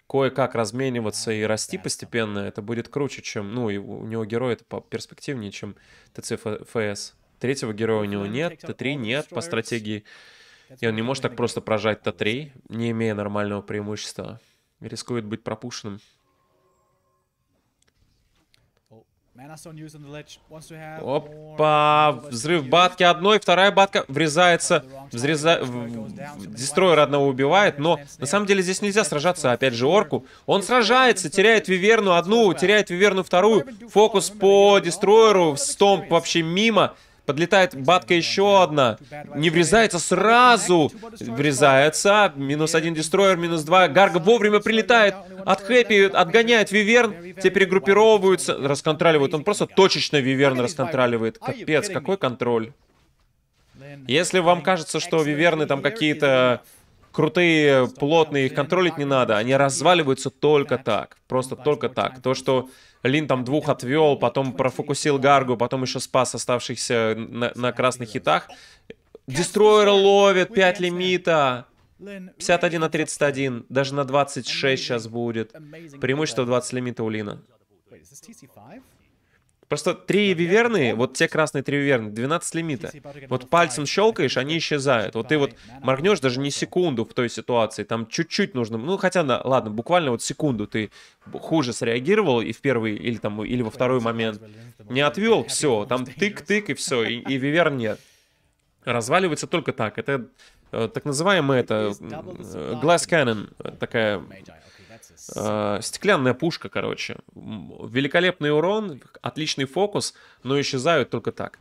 A: кое-как размениваться и расти постепенно, это будет круче, чем... Ну, и у него герой это перспективнее, чем ТЦФС. ФС. Третьего героя у него нет, Т3 нет по стратегии. И он не может так просто прожать Т3, не имея нормального преимущества. рискует быть пропущенным.
B: Опа! Взрыв батки
A: одной, вторая батка врезается, взреза... дестройер одного убивает, но на самом деле здесь нельзя сражаться, опять же, орку. Он сражается, теряет Виверну одну, теряет Виверну вторую. Фокус по дестройеру, стомп вообще мимо. Подлетает батка еще одна. Не врезается сразу. Врезается. Минус один дестройер, минус два. Гарга вовремя прилетает. От Хэппи отгоняет Виверн. Те перегруппировываются. Расконтроливают. Он просто точечно Виверн расконтроливает. Капец, какой контроль. Если вам кажется, что Виверны там какие-то крутые, плотные, их контролить не надо. Они разваливаются только так. Просто только так. То, что Лин там двух отвел, потом профокусил Гаргу, потом еще спас оставшихся на, на красных хитах. Дестройер ловит, 5 лимита. 51 на 31, даже на 26 сейчас будет. Преимущество 20 лимита у Лина. Просто три виверны, вот те красные три виверны, 12 лимита. Вот пальцем щелкаешь, они исчезают. Вот ты вот моргнешь даже не секунду в той ситуации, там чуть-чуть нужно, ну хотя, на, ладно, буквально вот секунду ты хуже среагировал и в первый или там или во второй момент не отвел, все, там тык-тык и все, и, и виверн нет. Разваливается только так. Это Э, так называемая это э, glass cannon, э, такая э, стеклянная пушка, короче. Великолепный урон, отличный фокус, но исчезают только так.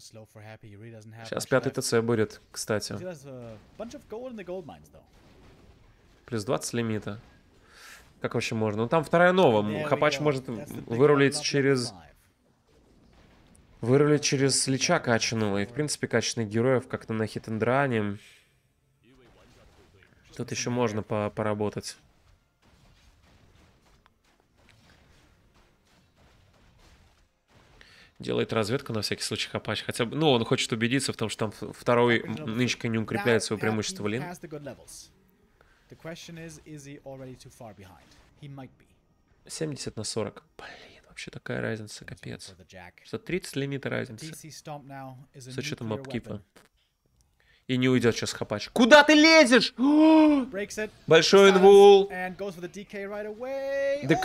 B: Сейчас пятый ТЦ будет, кстати. Uh,
A: Плюс 20 лимита. Как вообще можно? Ну там вторая новая. Хапач может вырулить через... Вырулить через Лича качаного. И, в принципе, качанных героев как-то на хитендране. Тут еще можно по поработать. делает разведку на всякий случай Хапач. Хотя бы, ну, он хочет убедиться в том, что там второй нычка не укрепляет свое преимущество Лин.
B: The question is, is he already too far behind? He might
A: be. 70 на 40. Блин, вообще такая разница, капец. За 30 лимита разница. С учетом апкипа. И не уйдет сейчас хапач. Куда ты лезешь? Большой инвул. ДК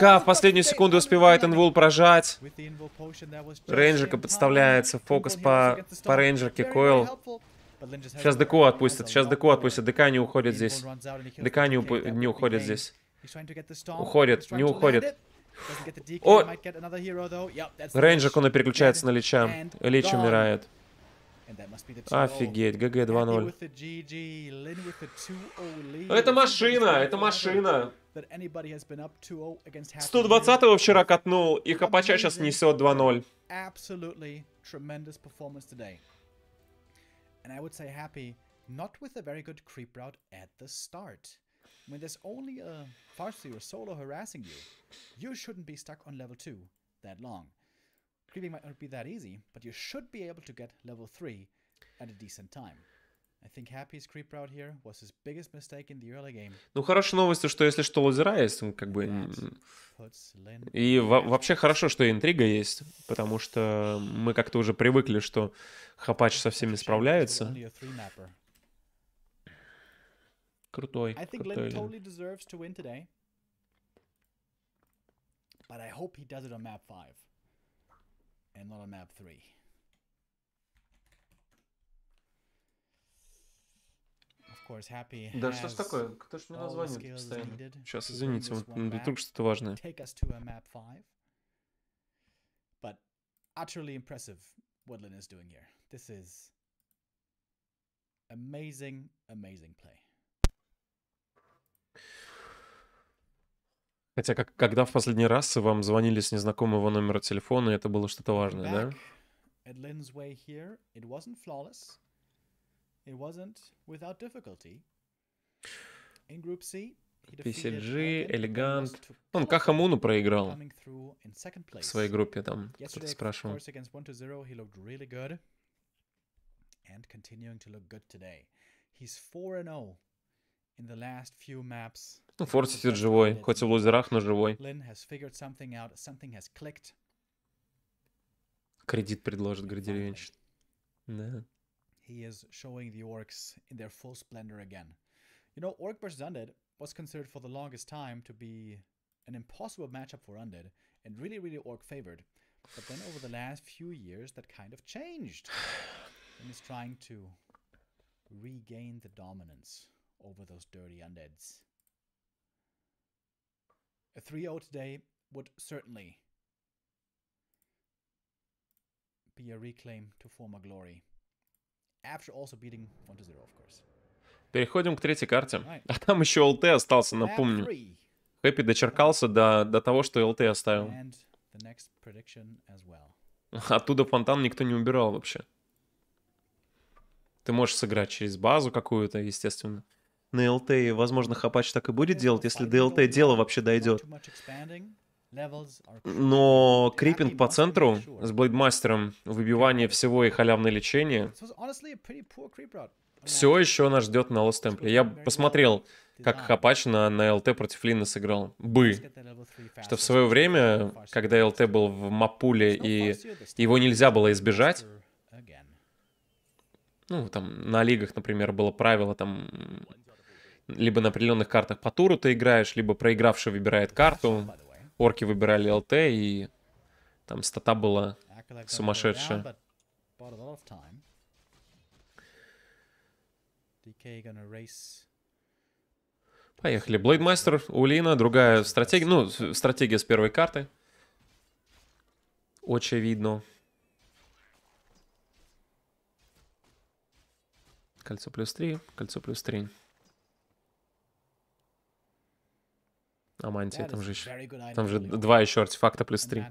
A: oh, в последнюю секунду успевает инвул прожать. Рейнджерка подставляется. Фокус по, по рейнджерке. Койл Сейчас Деку отпустят, сейчас Деку отпустят. Дека не уходит здесь. Дека не, уп... не уходит здесь. Уходит, не уходит. О! Рейнджер и переключается на Лича. Лич умирает. Офигеть, ГГ 2-0.
B: Это машина, это машина. 120-го
A: вчера катнул, и Хапача сейчас несет 2-0.
B: and I would say happy, not with a very good creep route at the start. When there's only a Farsi or Solo harassing you, you shouldn't be stuck on level 2 that long. Creeping might not be that easy, but you should be able to get level 3 at a decent time.
A: Ну, хорошая новость, что если что, лазера есть, как бы... И вообще хорошо, что и интрига есть, потому что мы как-то уже привыкли, что Хапач со всеми справляется. Крутой, крутой. Да что ж такое? Кто ж мне название постоянно? Сейчас, извините, вот, вдруг что-то важное.
B: But utterly impressive Woodland is doing here. This is amazing, amazing play.
A: Хотя как, когда в последний раз вам звонили с незнакомого номера телефона, это было что-то важное, да?
B: It wasn't without difficulty. In Group C, PSG,
A: Элегант. Он Кахамуну проиграл
B: в своей группе, там кто-то спрашивал. And oh
A: Ну, Фортитюд живой, хоть и в лузерах, но живой. Кредит предложит Градиревич. Да.
B: he is showing the orcs in their full splendor again. You know, Orc vs. Undead was considered for the longest time to be an impossible matchup for Undead and really, really Orc favored. But then over the last few years, that kind of changed. And is trying to regain the dominance over those dirty Undeads. A 3 0 today would certainly be a reclaim to former glory.
A: Переходим к третьей карте. А там еще ЛТ остался, напомню. Хэппи дочеркался до, до того, что ЛТ оставил. Оттуда фонтан никто не убирал вообще. Ты можешь сыграть через базу какую-то, естественно. На ЛТ, возможно, Хапач так и будет делать, если до ЛТ дело вообще дойдет. Но крипинг по центру с Блейдмастером, выбивание всего и халявное лечение, все еще нас ждет на лос Темпле. Я посмотрел, как Хапач на, на ЛТ против Лина сыграл. Бы. Что в свое время, когда ЛТ был в Мапуле и его нельзя было избежать, ну, там, на лигах, например, было правило, там, либо на определенных картах по туру ты играешь, либо проигравший выбирает карту орки выбирали ЛТ, и там стата была сумасшедшая. Поехали. Блейдмастер, Улина, другая стратегия. Ну, стратегия с первой карты. Очевидно. Кольцо плюс 3, кольцо плюс 3. Амантии, там же еще. Там же два еще артефакта плюс три.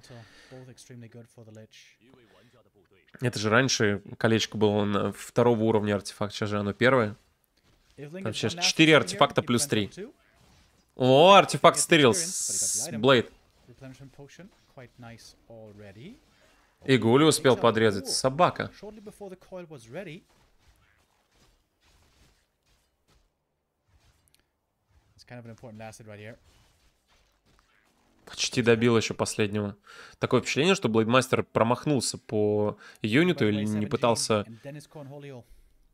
A: Это же раньше колечко было на второго уровня артефакт, сейчас же оно первое.
B: Там сейчас четыре артефакта плюс три.
A: О, артефакт стырился с Блейд. И Гули успел подрезать. Oh, Собака.
B: Kind of an important asset right here.
A: Почти добил еще последнего. Такое впечатление, что Блейдмастер промахнулся по юниту или не пытался...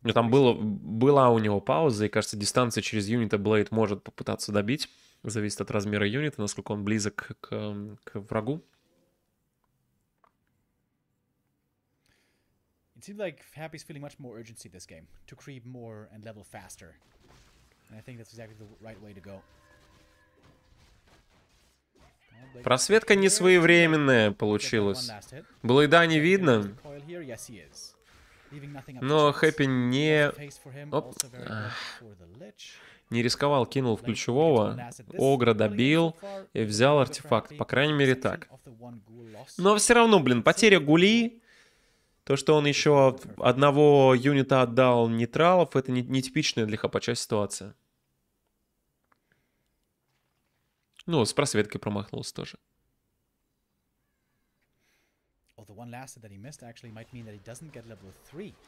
A: Но там было, была у него пауза, и, кажется, дистанция через юнита Блейд может попытаться добить. Зависит от размера юнита, насколько он близок к, к врагу.
B: It seemed like Happy's feeling much more urgency this game, to creep more and level faster. And I think that's exactly the right way to go.
A: Просветка не своевременная получилась. Блэйда не видно.
B: Но Хэппи не... Оп.
A: Не рисковал, кинул в ключевого. Огра добил и взял артефакт. По крайней мере, так. Но все равно, блин, потеря Гули... То, что он еще одного юнита отдал нейтралов, это нетипичная для Хапача ситуация. Ну, с просветкой промахнулся тоже.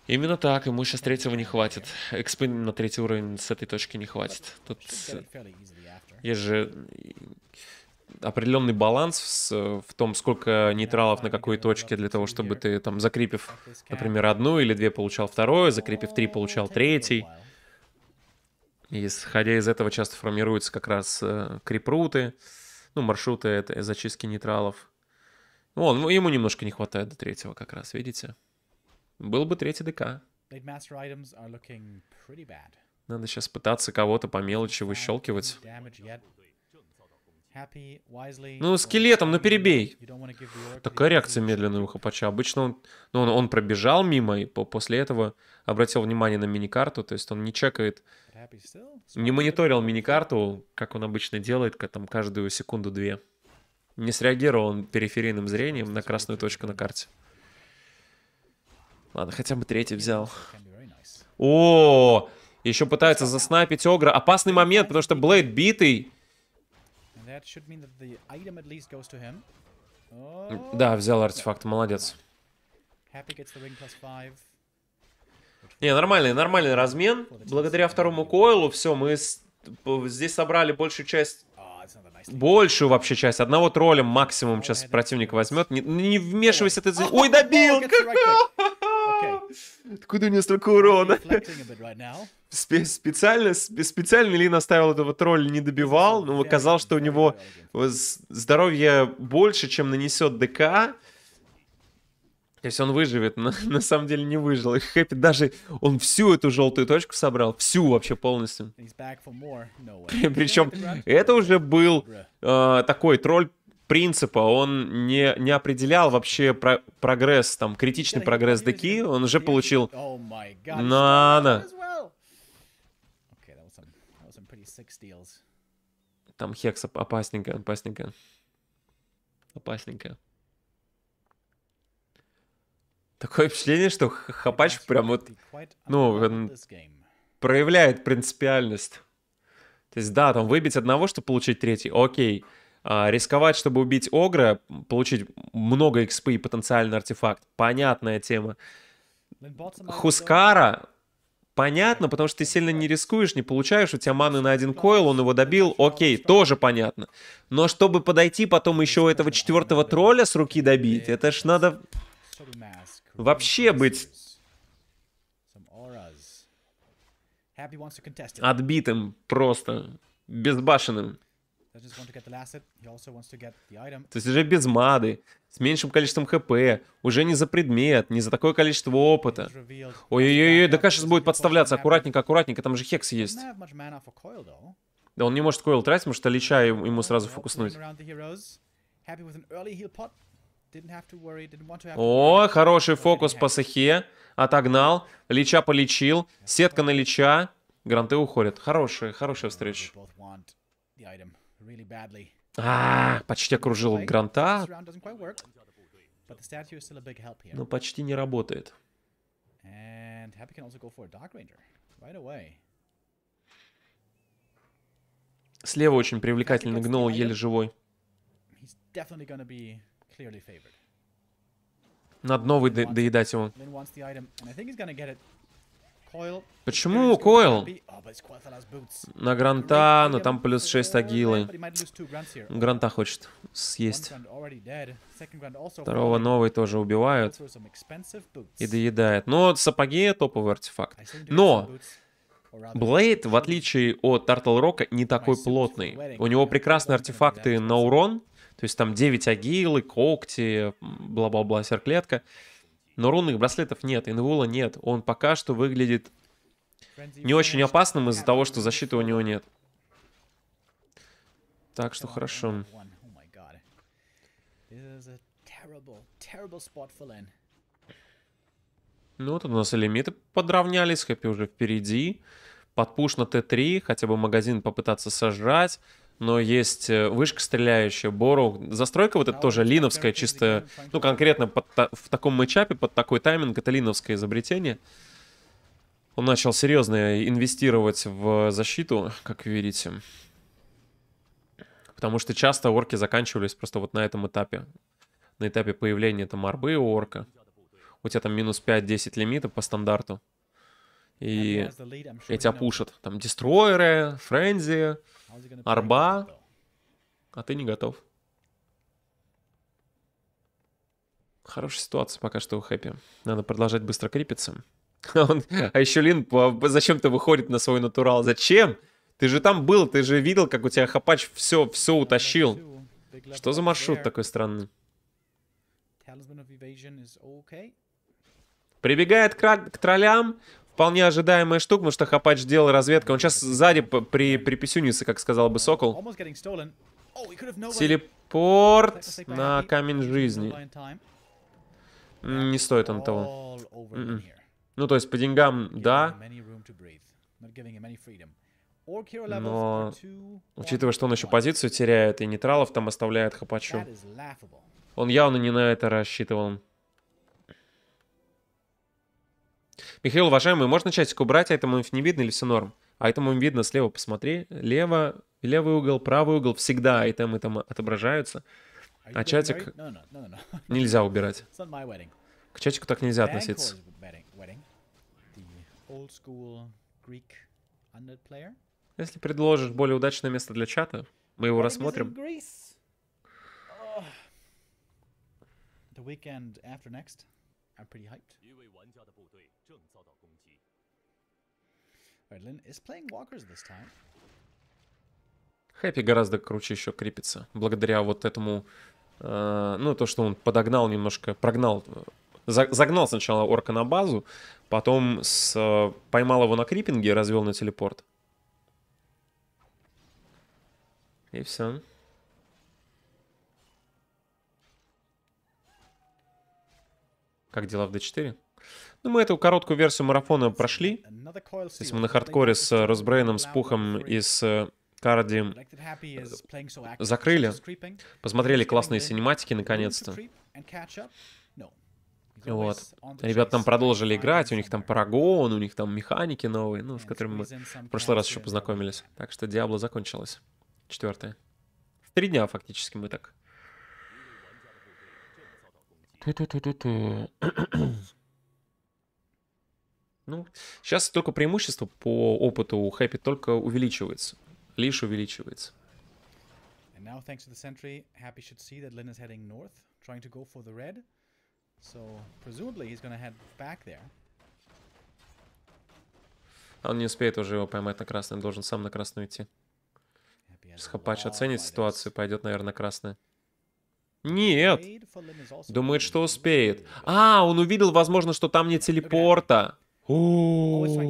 A: Именно так, ему сейчас третьего не хватит. Экспы на третий уровень с этой точки не хватит. Тут есть же определенный баланс в том, сколько нейтралов на какой точке для того, чтобы ты там закрепив, например, одну или две получал второе, закрепив три получал третий исходя из этого часто формируются как раз э, крипруты, ну, маршруты это зачистки нейтралов. Вон, ну, ему немножко не хватает до третьего как раз, видите? Был бы третий ДК. Надо сейчас пытаться кого-то по мелочи выщелкивать. Ну, скелетом, ну перебей. Такая реакция медленная у Хапача. Обычно он, ну, он, он пробежал мимо и по после этого обратил внимание на миникарту, то есть он не чекает, не мониторил миникарту, как он обычно делает, там каждую секунду-две. Не среагировал он периферийным зрением на красную точку на карте. Ладно, хотя бы третий взял. О, еще пытается заснайпить Огра. Опасный момент, потому что Блейд битый. Да, взял артефакт, oh. молодец. Не, нормальный, нормальный размен. Благодаря второму койлу, все, мы с... здесь собрали большую часть... Большую вообще часть. Одного тролля максимум oh, сейчас противник возьмет. Не, не вмешивайся ты... Oh, Ой, добил!
B: Какого?
A: Откуда у нее столько урона? Специально, специально Лин оставил этого тролля, не добивал, но оказалось, что у него здоровье больше, чем нанесет ДК. То есть он выживет, но на самом деле не выжил. И Хэппи даже, он всю эту желтую точку собрал, всю вообще полностью. Причем это уже был э, такой тролль принципа, он не, не определял вообще про прогресс, там, критичный прогресс Деки, он уже получил... Oh на Там Хекс опасненько, опасненько. Опасненько. Такое впечатление, что Хапач прям вот, ну, проявляет принципиальность. То есть, да, там выбить одного, чтобы получить третий, окей. Okay. А, рисковать, чтобы убить Огра, получить много экспы и потенциальный артефакт, понятная тема. Хускара, понятно, потому что ты сильно не рискуешь, не получаешь, у тебя маны на один койл, он его добил, окей, тоже понятно. Но чтобы подойти потом еще у этого четвертого тролля с руки добить, это ж надо вообще быть отбитым просто, безбашенным. То есть уже без мады, с меньшим количеством хп, уже не за предмет, не за такое количество опыта. Ой-ой-ой, да Кашис будет подставляться, аккуратненько, аккуратненько, там же Хекс есть. Да он не может койл тратить, потому что Лича ему сразу фокуснуть. О, хороший фокус по Сахе. Отогнал. Лича полечил. Сетка на Лича. Гранты уходят. Хорошая, хорошая встреча. А, почти окружил Гранта. Но почти не работает. Слева очень привлекательный гнол, еле живой. Надо новый до доедать его.
B: Почему Койл? Oh, на Гранта, но там плюс 6 агилы. Гранта
A: хочет съесть.
B: Второго новый тоже убивают. И
A: доедает. Но сапоги топовый артефакт. Но Блейд, в отличие от Тартл Рока, не такой плотный. У него прекрасные артефакты на урон. То есть там 9 агилы, когти, бла-бла-бла, серклетка. -бла -бла, но рунных браслетов нет, инвула нет. Он пока что выглядит не очень опасным из-за того, что защиты у него нет. Так что хорошо. Oh ну, тут у нас и лимиты подравнялись. Хэппи уже впереди. Подпуш на Т3. Хотя бы магазин попытаться сожрать но есть э, вышка стреляющая, Бору. Застройка вот эта тоже линовская, чисто, ну, конкретно под, в таком матчапе, под такой тайминг, это линовское изобретение. Он начал серьезно инвестировать в защиту, как видите. Потому что часто орки заканчивались просто вот на этом этапе. На этапе появления там арбы у орка. У тебя там минус 5-10 лимита по стандарту. И, и тебя пушат. Там дестройеры, френзи, арба, а ты не готов. Хорошая ситуация пока что у Хэппи. Надо продолжать быстро крепиться. А, он, а еще Лин зачем-то выходит на свой натурал. Зачем? Ты же там был, ты же видел, как у тебя Хапач все, все утащил. Что за маршрут такой странный? Прибегает к, к троллям, вполне ожидаемая штука, потому что Хапач сделал разведку. Он сейчас сзади при, приписюнится, как сказал бы Сокол.
B: Oh,
A: Телепорт на камень жизни. Не стоит он того. Mm -mm. Ну, то есть по деньгам, да. Но, учитывая, что он еще позицию теряет и нейтралов там оставляет Хапачу, он явно не на это рассчитывал. Михаил, уважаемый, можно часик убрать, а этому не видно или все норм? А этому видно, слева посмотри, лево, левый угол, правый угол, всегда а и там, там отображаются. А чатик нельзя убирать. К чатику так нельзя относиться. Если предложишь более удачное место для чата, мы его рассмотрим.
B: The weekend after next, I'm pretty hyped.
A: Хэппи гораздо круче еще крепится. Благодаря вот этому... Э, ну, то, что он подогнал немножко, прогнал... загнал сначала орка на базу, потом с, э, поймал его на крипинге и развел на телепорт. И все. Как дела в D4? Но ну, мы эту короткую версию марафона прошли. Здесь мы на хардкоре с э, Розбрейном, с Пухом и с э, Карди
B: э, закрыли. Посмотрели классные синематики наконец-то.
A: Вот. Ребята там продолжили играть, у них там парагон, у них там механики новые, ну, с которыми мы в прошлый раз еще познакомились. Так что Диабло закончилось. Четвертое. В три дня фактически мы так. Ту-ту-ту-ту-ту. Ну, сейчас только преимущество по опыту у Хэппи только увеличивается. Лишь увеличивается.
B: And now, thanks to the sentry, Happy should see that Lin is heading north, trying to go for the red. So, presumably, he's going head back there.
A: А он не успеет уже его поймать на красный, он должен сам на красную идти. Сейчас Хапач оценит ситуацию, пойдет, наверное, на красное. Нет! Думает, что успеет. А, он увидел, возможно, что там нет телепорта. То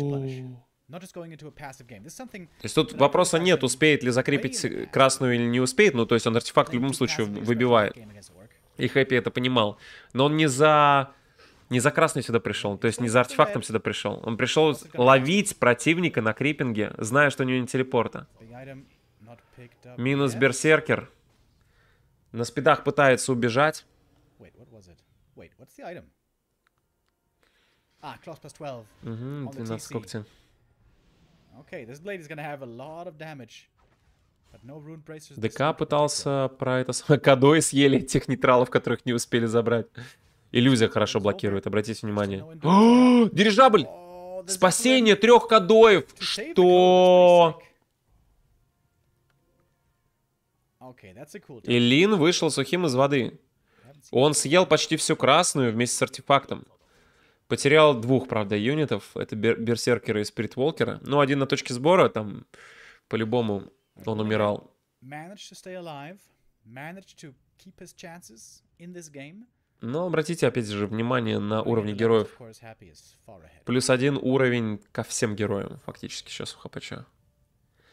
A: есть тут вопроса нет, успеет ли закрепить красную или не успеет, ну то есть он артефакт в любом случае выбивает. И Хэппи это понимал. Но он не за... Не за красный сюда пришел, то есть не за артефактом сюда пришел. Он пришел ловить противника на крипинге, зная, что у него не телепорта.
B: Минус берсеркер.
A: На спидах пытается убежать.
B: Ah, class plus 12. Mm-hmm, on the 12 скопте. Okay, this blade is gonna have a lot of damage. ДК
A: пытался про это самое. Кадой съели тех нейтралов, которых не успели забрать. Иллюзия хорошо блокирует, обратите внимание. О, дирижабль! Oh, Спасение трех кадоев! Что? Илин вышел сухим из воды. Он съел почти всю красную вместе с артефактом. Потерял двух, правда, юнитов. Это бер- Берсеркера и Спиритволкера. Ну, один на точке сбора, там, по-любому, он умирал. Но обратите, опять же, внимание на уровни героев. Плюс один уровень ко всем героям, фактически, сейчас у ХПЧ.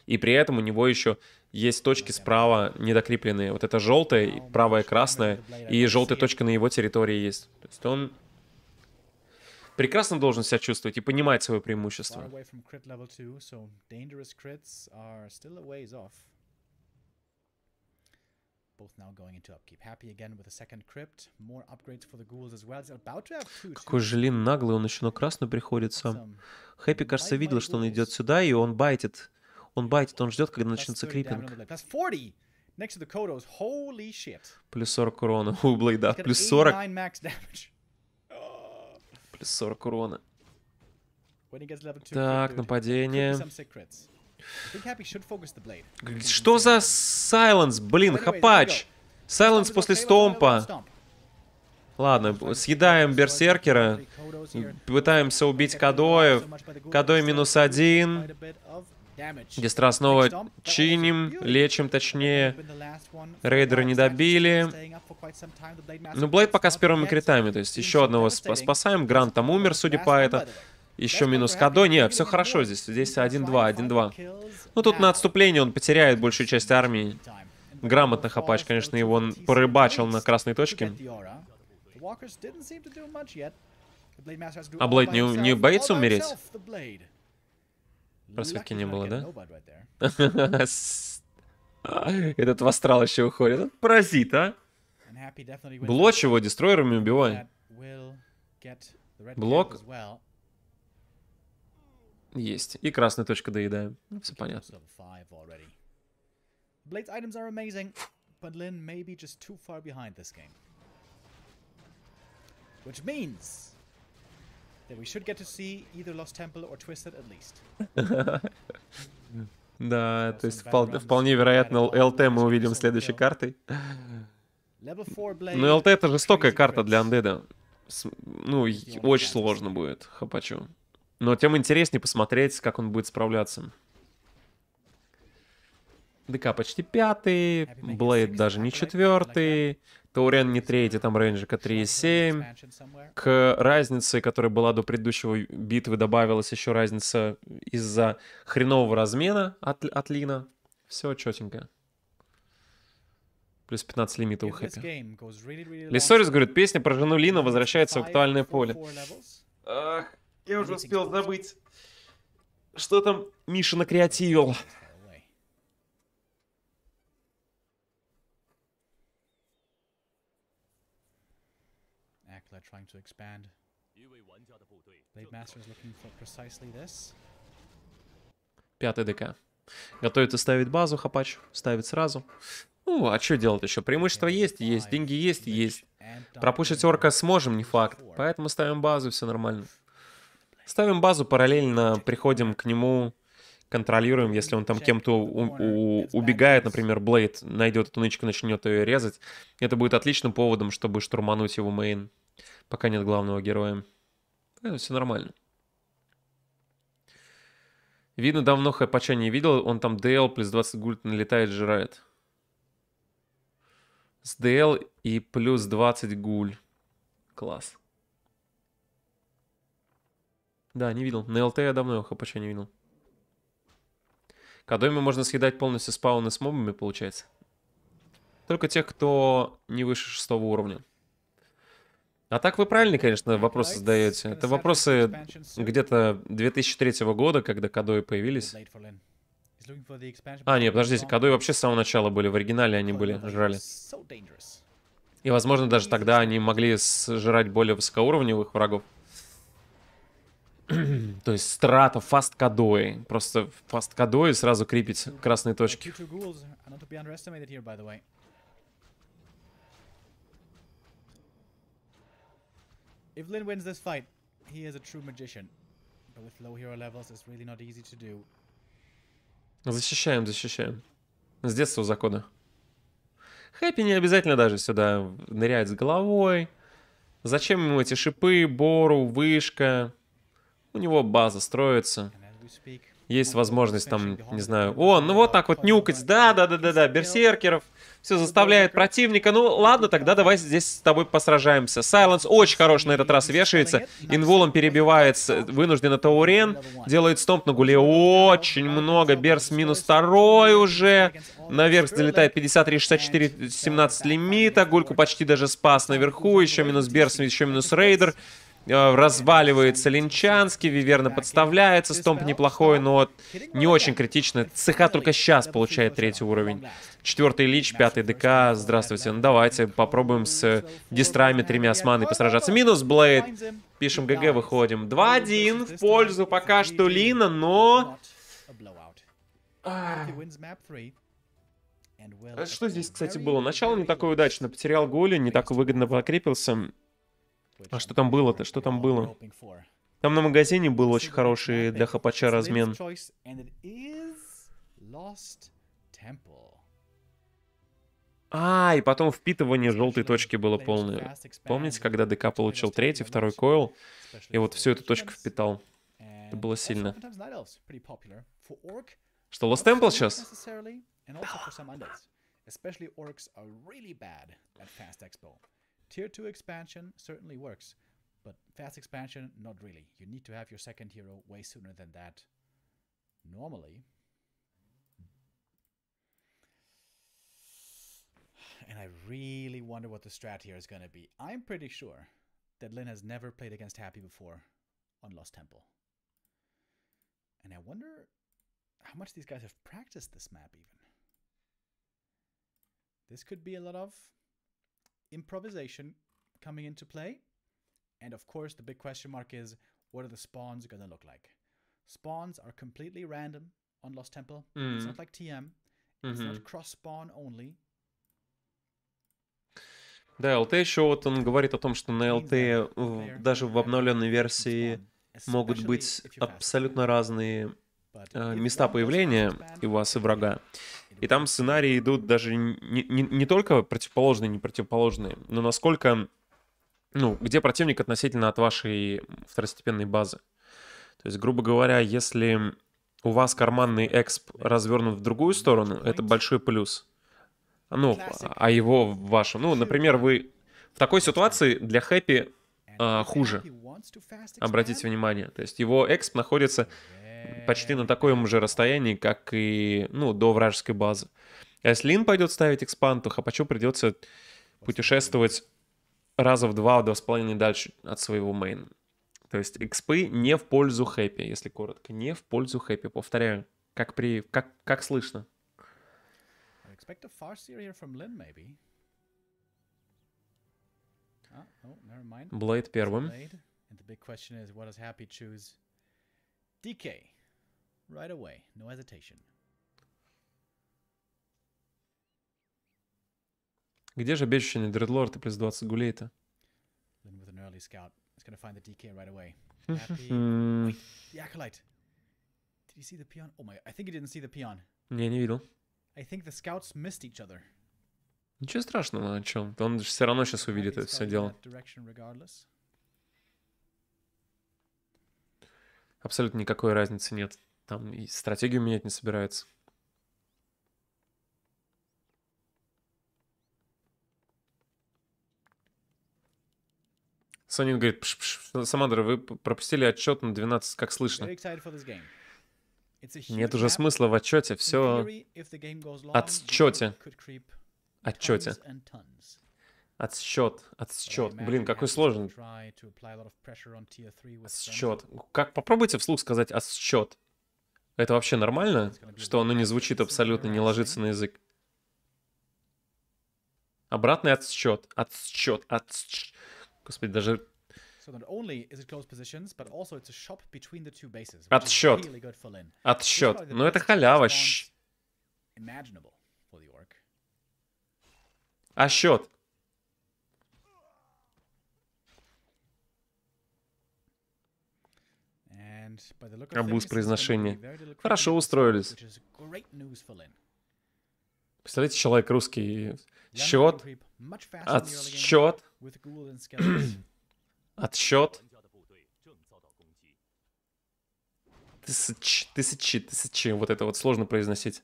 A: И при этом у него еще есть точки справа недокрепленные. Вот это желтая, правая красная, и желтая точка на его территории есть. То есть он прекрасно должен себя чувствовать и понимать свое преимущество. Какой же Лин наглый, он еще на красную приходит сам. Хэппи, кажется, видел, что он идет сюда, и он байтит. Он байтит, он ждет, когда начнется крипинг. Плюс 40 урона у Блейда, плюс 40. плюс 40 урона.
B: Так, нападение. Что
A: за Сайленс? Блин, хапач! Сайленс после стомпа. Ладно, съедаем Берсеркера. Пытаемся убить Кадоев. Кадой минус один где снова чиним, лечим точнее. Рейдеры не добили. Ну, Блейд пока с первыми критами, то есть еще одного спасаем. Грант там умер, судя по это. Еще минус Кадо. Не, все хорошо здесь. Здесь 1-2, 1-2. Ну, тут на отступление он потеряет большую часть армии. Грамотно Хапач, конечно, его порыбачил на красной точке.
B: А Блейд не, не боится умереть?
A: Просветки не было, да? Этот в астрал еще уходит. Паразит, а?
B: Блочь его дестройерами убивай. Блок.
A: Есть. И красная точка доедаем. Ну, все понятно.
B: Which means that we should get to see either Lost Temple or Twisted at least.
A: Да, то есть вполне вероятно ЛТ мы увидим следующей картой.
B: Но ну, ЛТ
A: это жестокая карта для Андеда. Ну, очень сложно будет Хапачу. Но тем интереснее посмотреть, как он будет справляться. ДК почти пятый, Блейд даже не четвертый, Таурен не третий, там рейнджика 3,7. К разнице, которая была до предыдущего битвы, добавилась еще разница из-за хренового размена от, от Лина. Все четенько. Плюс 15 лимитов у Хэппи. Лисорис говорит, песня про жену Лина возвращается в актуальное поле. Ах, я уже успел забыть, что там Миша накреативил.
B: trying to expand. Blade Master is looking for precisely this.
A: Пятый ДК. Готовится ставить базу, хапач ставит сразу. Ну, а что делать еще? Преимущество есть, есть, деньги есть, есть. Пропушить орка сможем, не факт. Поэтому ставим базу, все нормально. Ставим базу, параллельно приходим к нему, контролируем, если он там кем-то убегает, например, Блейд найдет эту нычку, начнет ее резать. Это будет отличным поводом, чтобы штурмануть его мейн пока нет главного героя. Поэтому все нормально. Видно, давно Хэпача не видел. Он там ДЛ плюс 20 гульт налетает, жирает. С ДЛ и плюс 20 гуль. Класс. Да, не видел. На ЛТ я давно его Хэпача не видел. Кадоми можно съедать полностью спауны с мобами, получается. Только тех, кто не выше шестого уровня. А так вы правильно, конечно, вопросы задаете. Это вопросы где-то 2003 года, когда кадои появились. А, нет, подождите, кадои вообще с самого начала были, в оригинале они были, жрали. И, возможно, даже тогда они могли сжирать более высокоуровневых врагов. То есть страта, фаст кадои. Просто фаст кадои сразу крепить красные точки.
B: If Lin wins this fight, he is a true magician. But with low hero levels, it's really not easy to do.
A: Защищаем, ну, защищаем. С детства закона. Хэппи не обязательно даже сюда нырять с головой. Зачем ему эти шипы, бору, вышка? У него база строится. Есть возможность там, не знаю... О, ну вот так вот нюкать. Да-да-да-да-да, берсеркеров все заставляет противника. Ну ладно, тогда давай здесь с тобой посражаемся. Сайленс очень хорош на этот раз вешается. Инволом перебивает э, вынужденно Таурен. Делает стомп на гуле. Очень много. Берс минус второй уже. Наверх залетает 53, 64, 17 лимита. Гульку почти даже спас наверху. Еще минус Берс, еще минус Рейдер. Э, разваливается Линчанский, Виверна подставляется, стомп неплохой, но не очень критично. ЦХ только сейчас получает третий уровень. Четвертый Лич, пятый ДК, здравствуйте. Ну давайте попробуем с э, Дистрами, тремя османы посражаться. Минус Блейд, пишем ГГ, выходим. 2-1 в пользу пока что Лина, но... А... Что здесь, кстати, было? Начало не такое удачно. Потерял голи, не так выгодно покрепился. А что там было-то? Что там было? Там на магазине был очень хороший для хапача размен. А, и потом впитывание желтой точки было полное. Помните, когда ДК получил третий, второй койл, и вот всю эту точку впитал? Это было сильно. Что, Lost Temple сейчас?
B: Да. Tier 2 expansion certainly works, but fast expansion, not really. You need to have your second hero way sooner than that. Normally. And I really wonder what the strat here is going to be. I'm pretty sure that Lin has never played against Happy before on Lost Temple. And I wonder how much these guys have practiced this map even. This could be a lot of improvisation coming into play. And of course, the big question mark is what are the spawns going to look like? Spawns are completely random on Lost Temple. Mm. It's not like TM.
A: It's mm-hmm. not mm-hmm.
B: cross spawn only.
A: Да, LT еще вот он говорит о том, что на LT э, даже в обновленной версии могут быть абсолютно разные Э, места появления и вас, и врага. И там сценарии идут даже не, не, не только противоположные, не противоположные, но насколько, ну, где противник относительно от вашей второстепенной базы. То есть, грубо говоря, если у вас карманный эксп развернут в другую сторону, это большой плюс. Ну, а его в вашем. Ну, например, вы в такой ситуации для Хэппи а, хуже. Обратите внимание. То есть его эксп находится почти на таком же расстоянии, как и ну, до вражеской базы. если Лин пойдет ставить экспанд, то а Хапачу придется путешествовать раза в два, в два с половиной дальше от своего мейна. То есть экспы не в пользу хэппи, если коротко. Не в пользу хэппи. Повторяю, как, при, как, как слышно.
B: Блейд ah, oh, первым. DK right away. No hesitation.
A: Где же обещанный Дредлорд и плюс 20 гулей-то? Не, не видел. Ничего страшного, о чем? Он все равно сейчас увидит это все дело. Абсолютно никакой разницы нет там и стратегию менять не собирается. Сонин говорит, пш -пш, Самандра, вы пропустили отчет на 12, как слышно.
B: Нет уже смысла
A: в отчете, все отчете, Отчете. Отсчет, отсчет. Блин, какой сложный. Отсчет. Как попробуйте вслух сказать отсчет. Это вообще нормально, что оно не звучит абсолютно, не ложится на язык? Обратный отсчет, отсчет, отсчет. Господи, даже...
B: Отсчет. Отсчет. Но ну, это
A: халява. А счет.
B: Обуз произношения. Хорошо устроились.
A: Представляете, человек русский. Счет, отсчет, отсчет. Тысячи, тысячи, тысячи. Вот это вот сложно произносить.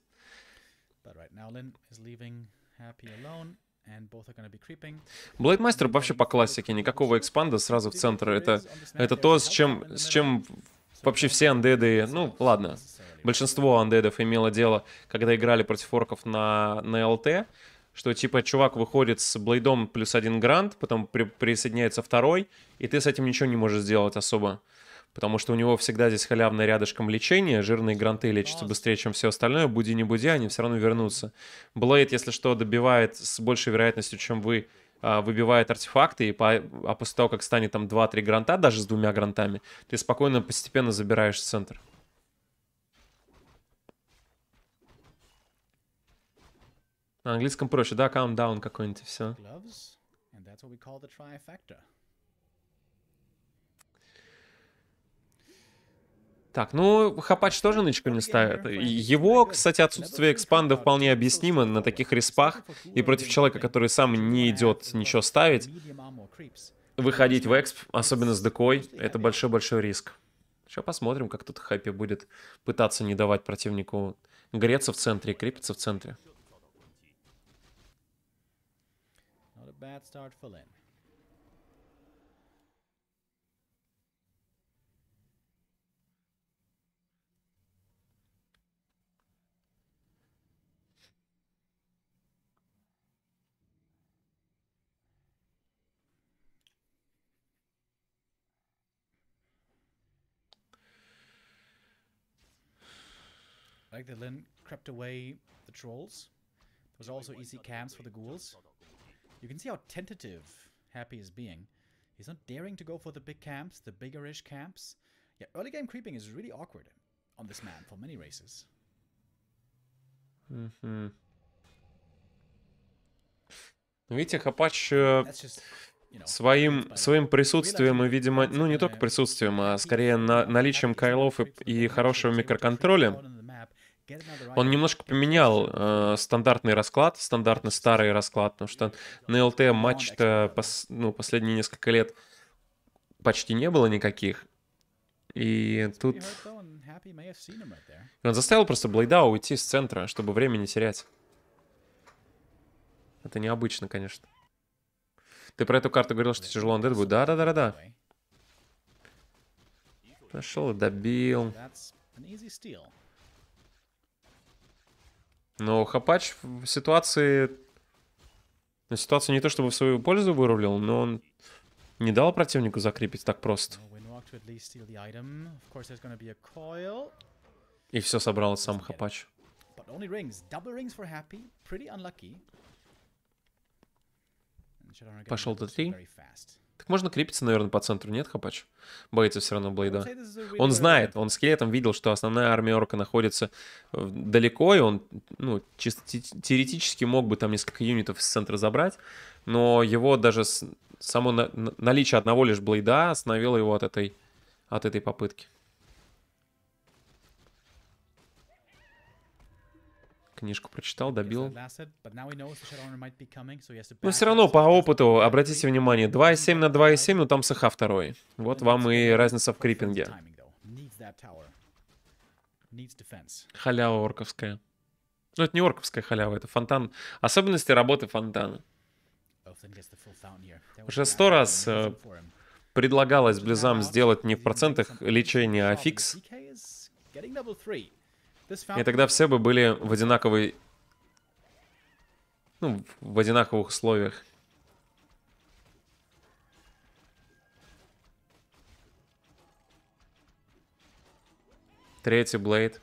A: Блейдмастер вообще по классике, никакого экспанда сразу в центр. Это, это то, с чем, с чем Вообще все андеды, ну ладно, большинство андедов имело дело, когда играли против орков на, на ЛТ, что типа чувак выходит с блейдом плюс один грант, потом при, присоединяется второй, и ты с этим ничего не можешь сделать особо. Потому что у него всегда здесь халявное рядышком лечение, жирные гранты лечатся быстрее, чем все остальное, буди не буди, они все равно вернутся. Блейд, если что, добивает с большей вероятностью, чем вы, а, выбивает артефакты, и по, а после того, как станет там 2-3 гранта, даже с двумя грантами, ты спокойно постепенно забираешь центр. На английском проще, да, countdown какой-нибудь, все. Так, ну, Хапач тоже нычку не ставит. Его, кстати, отсутствие экспанда вполне объяснимо на таких респах. И против человека, который сам не идет ничего ставить, выходить в эксп, особенно с декой, это большой-большой риск. Сейчас посмотрим, как тут Хаппи будет пытаться не давать противнику греться в центре и крепиться в центре.
B: Not a bad start for Lynn. Ragdalin crept away the trolls. There was also easy cams for the ghouls. You can see how tentative Happy is being. He's not daring to go for the big camps, the bigger-ish camps. Yeah, early game creeping is really awkward on this map for many races.
A: Mm -hmm. Видите, Хапач своим, своим присутствием и, видимо, ну не только присутствием, а скорее на, наличием кайлов и, и хорошего микроконтроля, он немножко поменял э, стандартный расклад, стандартный старый расклад, потому что на ЛТ эм матч-то пос, ну, последние несколько лет почти не было никаких. И тут... Он заставил просто Блейда уйти с центра, чтобы время не терять. Это необычно, конечно. Ты про эту карту говорил, что тяжело андед будет. Да-да-да-да. Нашел добил. Но Хапач в ситуации... Ну, ситуацию не то чтобы в свою пользу вырулил, но он не дал противнику закрепить так просто. И все собрал сам Хапач.
B: Пошел до 3.
A: Так можно крепиться, наверное, по центру, нет, Хапач? Боится все равно Блейда. Он знает, он скелетом видел, что основная армия Орка находится э, далеко, и он, ну, чисто теоретически мог бы там несколько юнитов из центра забрать, но его даже само на... наличие одного лишь Блейда остановило его от этой, от этой попытки. книжку прочитал, добил. Но все равно по опыту, обратите внимание, 2,7 на 2,7, но там саха второй. Вот вам и разница в крипинге. Халява орковская. Ну, это не орковская халява, это фонтан. Особенности работы фонтана. Уже сто раз ä, э, предлагалось близам сделать не в процентах лечения, а фикс.
B: И тогда все бы
A: были в одинаковой... Ну, в одинаковых условиях. Третий Блейд.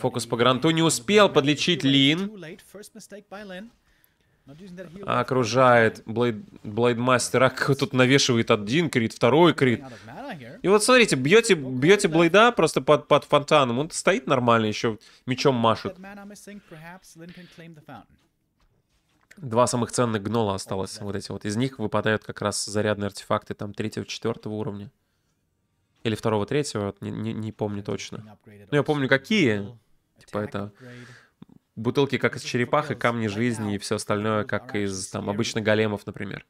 A: Фокус по гранту не успел подлечить Лин
B: окружает
A: Блейд, Блейдмастера. Тут навешивает один крит, второй крит. И вот смотрите, бьете, бьете Блейда просто под, под фонтаном. Он стоит нормально, еще мечом машет. Два самых ценных гнола осталось. Вот эти вот. Из них выпадают как раз зарядные артефакты там третьего-четвертого уровня. Или второго-третьего, не, не, не помню точно. Но ну, я помню какие. Типа это бутылки как из черепах, и камни жизни, и все остальное, как из там обычных големов, например.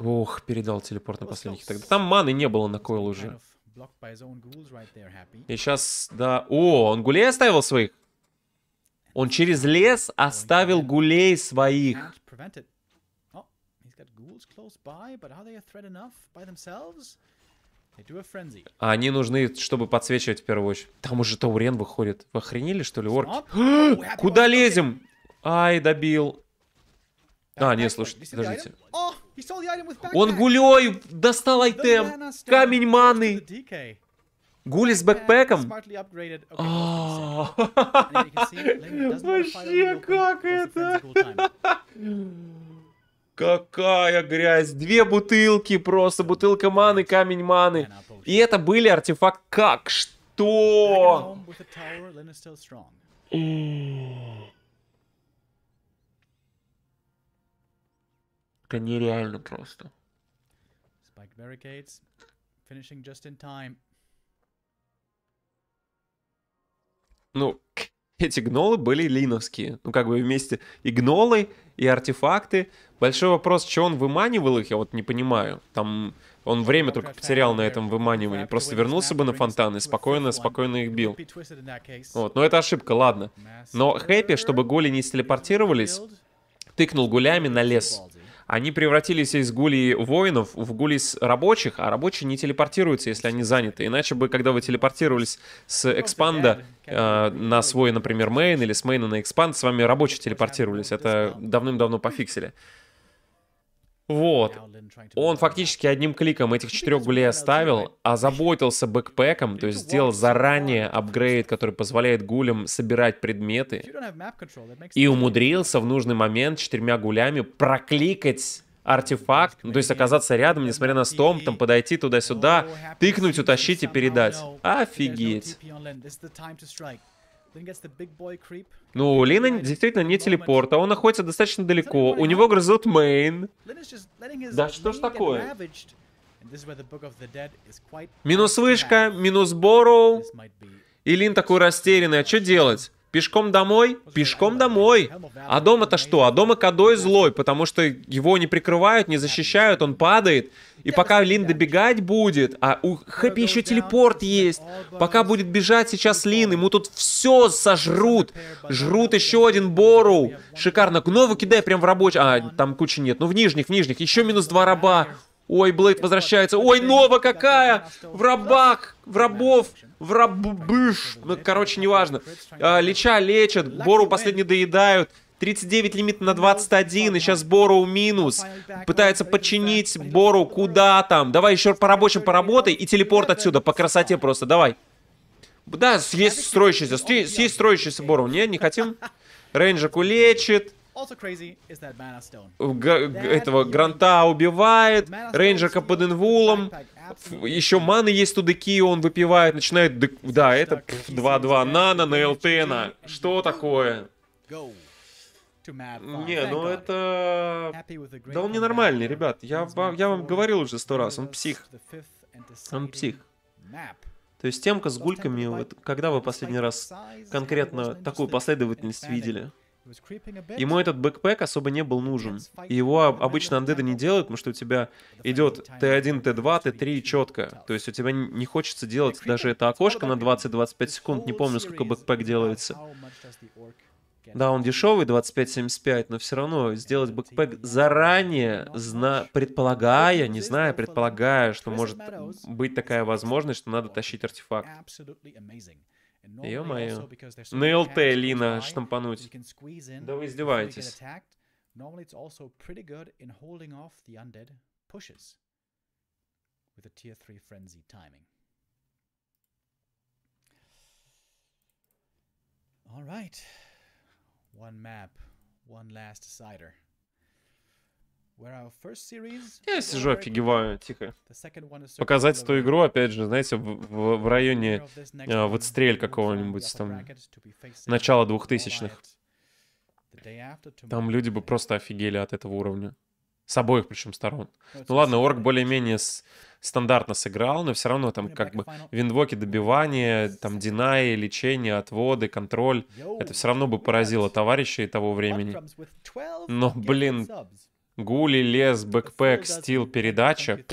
B: Ох, передал телепорт на последних. Тогда там
A: маны не было на койл уже. И сейчас, да... О, он гулей оставил своих? Он через лес оставил гулей своих. А они нужны, чтобы подсвечивать в первую очередь. Там уже Таурен выходит. Вы охренели, что ли, орки? Куда лезем? Ай, добил. А, нет, слушай, подождите.
B: Он гулей
A: достал айтем. Камень маны. Гули с бэкпэком? А.
B: Вообще, как это?
A: Какая грязь! Две бутылки просто, бутылка маны, камень маны. И это были артефакт как? Что? Это нереально просто. Ну, эти гнолы были линовские. Ну, как бы вместе и гнолы, и артефакты. Большой вопрос, что он выманивал их, я вот не понимаю. Там он время только потерял на этом выманивании. Просто вернулся бы на фонтан и спокойно, спокойно их бил. Вот, но это ошибка, ладно. Но Хэппи, чтобы голи не стелепортировались, тыкнул гулями на лес они превратились из гулей воинов в гулей рабочих, а рабочие не телепортируются, если они заняты. Иначе бы, когда вы телепортировались с ну, экспанда э, на свой, например, мейн или с мейна на экспанд, с вами рабочие телепортировались. Это давным-давно пофиксили. Вот. Он фактически одним кликом этих четырех гулей оставил, озаботился бэкпэком, то есть сделал заранее апгрейд, который позволяет гулям собирать предметы, и умудрился в нужный момент четырьмя гулями прокликать артефакт, ну, то есть оказаться рядом, несмотря на стом, там подойти туда-сюда, тыкнуть, утащить и передать. Офигеть. Ну, Лин действительно не телепорта, он находится достаточно далеко, у него грызут мейн.
B: Да что ж такое?
A: Минус вышка, минус бору, И Лин такой растерянный, а что делать? Пешком домой? Пешком домой. А дома-то что? А дома Кадой злой, потому что его не прикрывают, не защищают, он падает. И пока Лин добегать будет, а у Хэппи еще телепорт есть, пока будет бежать сейчас Лин, ему тут все сожрут. Жрут еще один Бору. Шикарно. Нову кидай прям в рабочий... А, там кучи нет. Ну, в нижних, в нижних. Еще минус два раба. Ой, Блейд возвращается. Ой, Нова какая! В рабах! В рабов! В раббыш! Ну, короче, неважно. А, Лича лечат, Бору последний доедают. 39 лимит на 21, и сейчас Бору минус. Пытается починить Бору куда там. Давай еще по рабочим поработай, и телепорт отсюда, по красоте просто, давай. Да, съесть строящийся, съесть строящийся Бору. Не, не хотим. Рейнджик лечит этого Гранта убивает, под инвулом. еще маны есть у Деки, он выпивает, начинает... Да, это 2-2 Нана на ЛТНа. Что такое? Не, ну это... Да он ненормальный, ребят. Я, я вам говорил уже сто раз, он псих. Он псих. То есть темка с гульками, вот, когда вы последний раз конкретно такую последовательность видели? Ему этот бэкпэк особо не был нужен. его обычно андеды не делают, потому что у тебя идет Т1, Т2, Т3 четко. То есть у тебя не хочется делать даже это окошко на 20-25 секунд. Не помню, сколько бэкпэк делается. Да, он дешевый, 25-75, но все равно сделать бэкпэк заранее, зна предполагая, не зная, предполагая, что может быть такая возможность, что надо тащить артефакт.
B: Ё-моё. На ЛТ Лина
A: штампануть. Да вы издеваетесь.
B: Normally it's also pretty good in holding off the undead pushes with a tier 3 frenzy timing. All right. One map, one last cider.
A: Я сижу, офигеваю, тихо. Показать эту игру, опять же, знаете, в, в, в районе э, вот стрель какого-нибудь там, начала двухтысячных. Там люди бы просто офигели от этого уровня. С обоих причем сторон. Ну, ну ладно, Орк более-менее с, стандартно сыграл, но все равно там как бы виндвоки добивание, там динаи, лечение, отводы, контроль. Это все равно бы поразило товарищей того времени. Но, блин, Гули, лес, бэкпэк, стил, передача.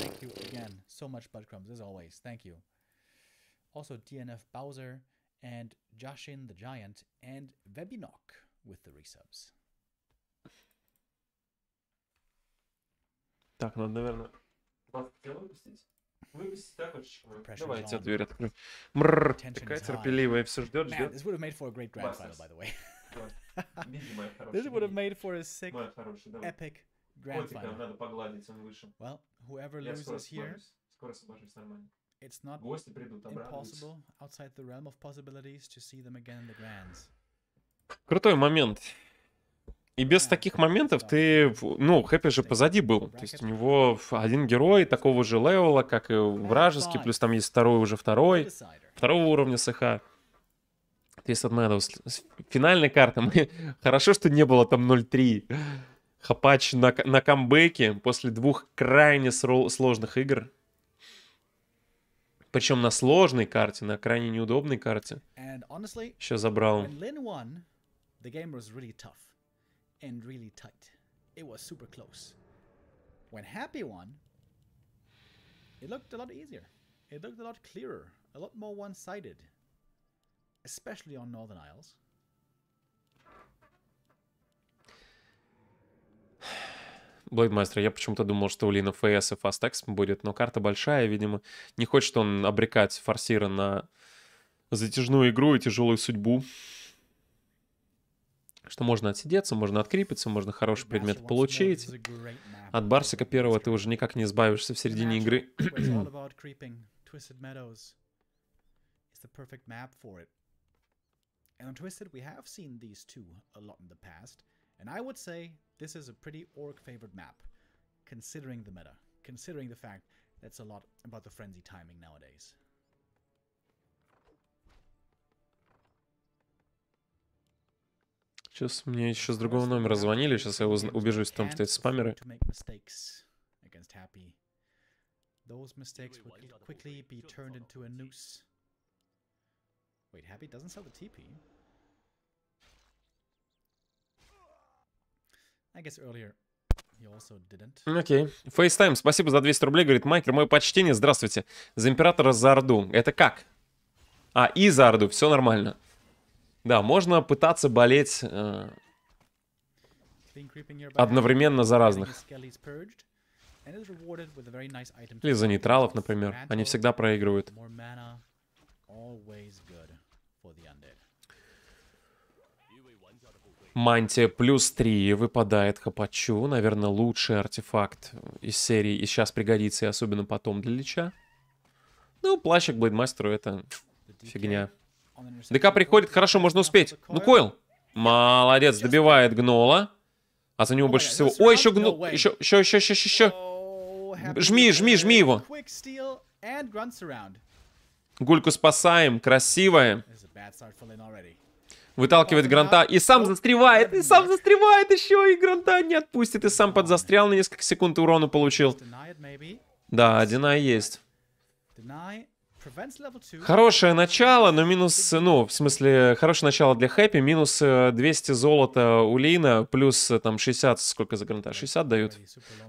B: Also DNF Bowser and Joshin the Giant and Webinok
A: with the resubs. Так, надо, наверное, выпустить. Выпустить, да, хочешь? Давайте дверь открою. Мрррр, такая терпеливая, все ждет, ждет. This would
B: have made for a great grand final, by the way. This would have made for a sick, epic Котик надо
A: погладить, он выше. Well, whoever Я скоро loses here, Скоро освобожусь, нормально. it's not Гости придут, обрадуются. impossible
B: outside the realm of possibilities to see them again in the grands.
A: Крутой момент. И без таких моментов ты, ну, Хэппи же позади был. То есть у него один герой такого же левела, как и вражеский, плюс там есть второй, уже второй, второго уровня СХ. Twisted Meadows. С- Финальная карта. Хорошо, что не было там 0.3. Хапач на, на камбэке после двух крайне сложных игр. Причем на сложной карте, на крайне неудобной карте. Еще забрал.
B: When it looked a lot easier. It looked a lot clearer, a lot more one-sided, especially on Northern Isles.
A: Блейдмастер, я почему-то думал, что у Лина ФС и Fastex будет, но карта большая, видимо. Не хочет он обрекать форсира на затяжную игру и тяжелую судьбу. Что можно отсидеться, можно открепиться, можно хороший предмет получить. От Барсика первого ты уже никак не избавишься в середине игры.
B: And on Twisted, we have seen these two a lot in the past. And I would say this is a pretty orc favored map, considering the meta, considering the fact that's a lot about the frenzy timing nowadays.
A: Сейчас мне еще с другого номера звонили, сейчас я убежусь в том, что это спамеры.
B: Those mistakes would quickly be turned into a noose. Wait, Happy doesn't sell the TP. Окей.
A: Okay. FaceTime, спасибо за 200 рублей, говорит Майкер. Мое почтение, здравствуйте. За императора за Орду. Это как? А, и за Орду, все нормально. Да, можно пытаться болеть э,
B: одновременно за разных. Или за нейтралов, например. Они всегда
A: проигрывают. Мантия плюс 3 выпадает Хапачу. Наверное, лучший артефакт из серии. И сейчас пригодится, и особенно потом для Лича. Ну, плащик Блейдмастеру это фигня. ДК приходит, хорошо, можно успеть. Ну, Койл. Молодец, добивает Гнола. А за него больше всего... О, еще Гнол... Еще, еще, еще, еще, еще. Жми, жми, жми его. Гульку спасаем, красивая выталкивает Гранта и сам застревает, и сам застревает еще, и Гранта не отпустит, и сам подзастрял на несколько секунд урона получил. Да, дина есть. Хорошее начало, но минус, ну, в смысле, хорошее начало для Хэппи, минус 200 э, золота у Лина, плюс э, там 60, сколько за гранта? 60 дают.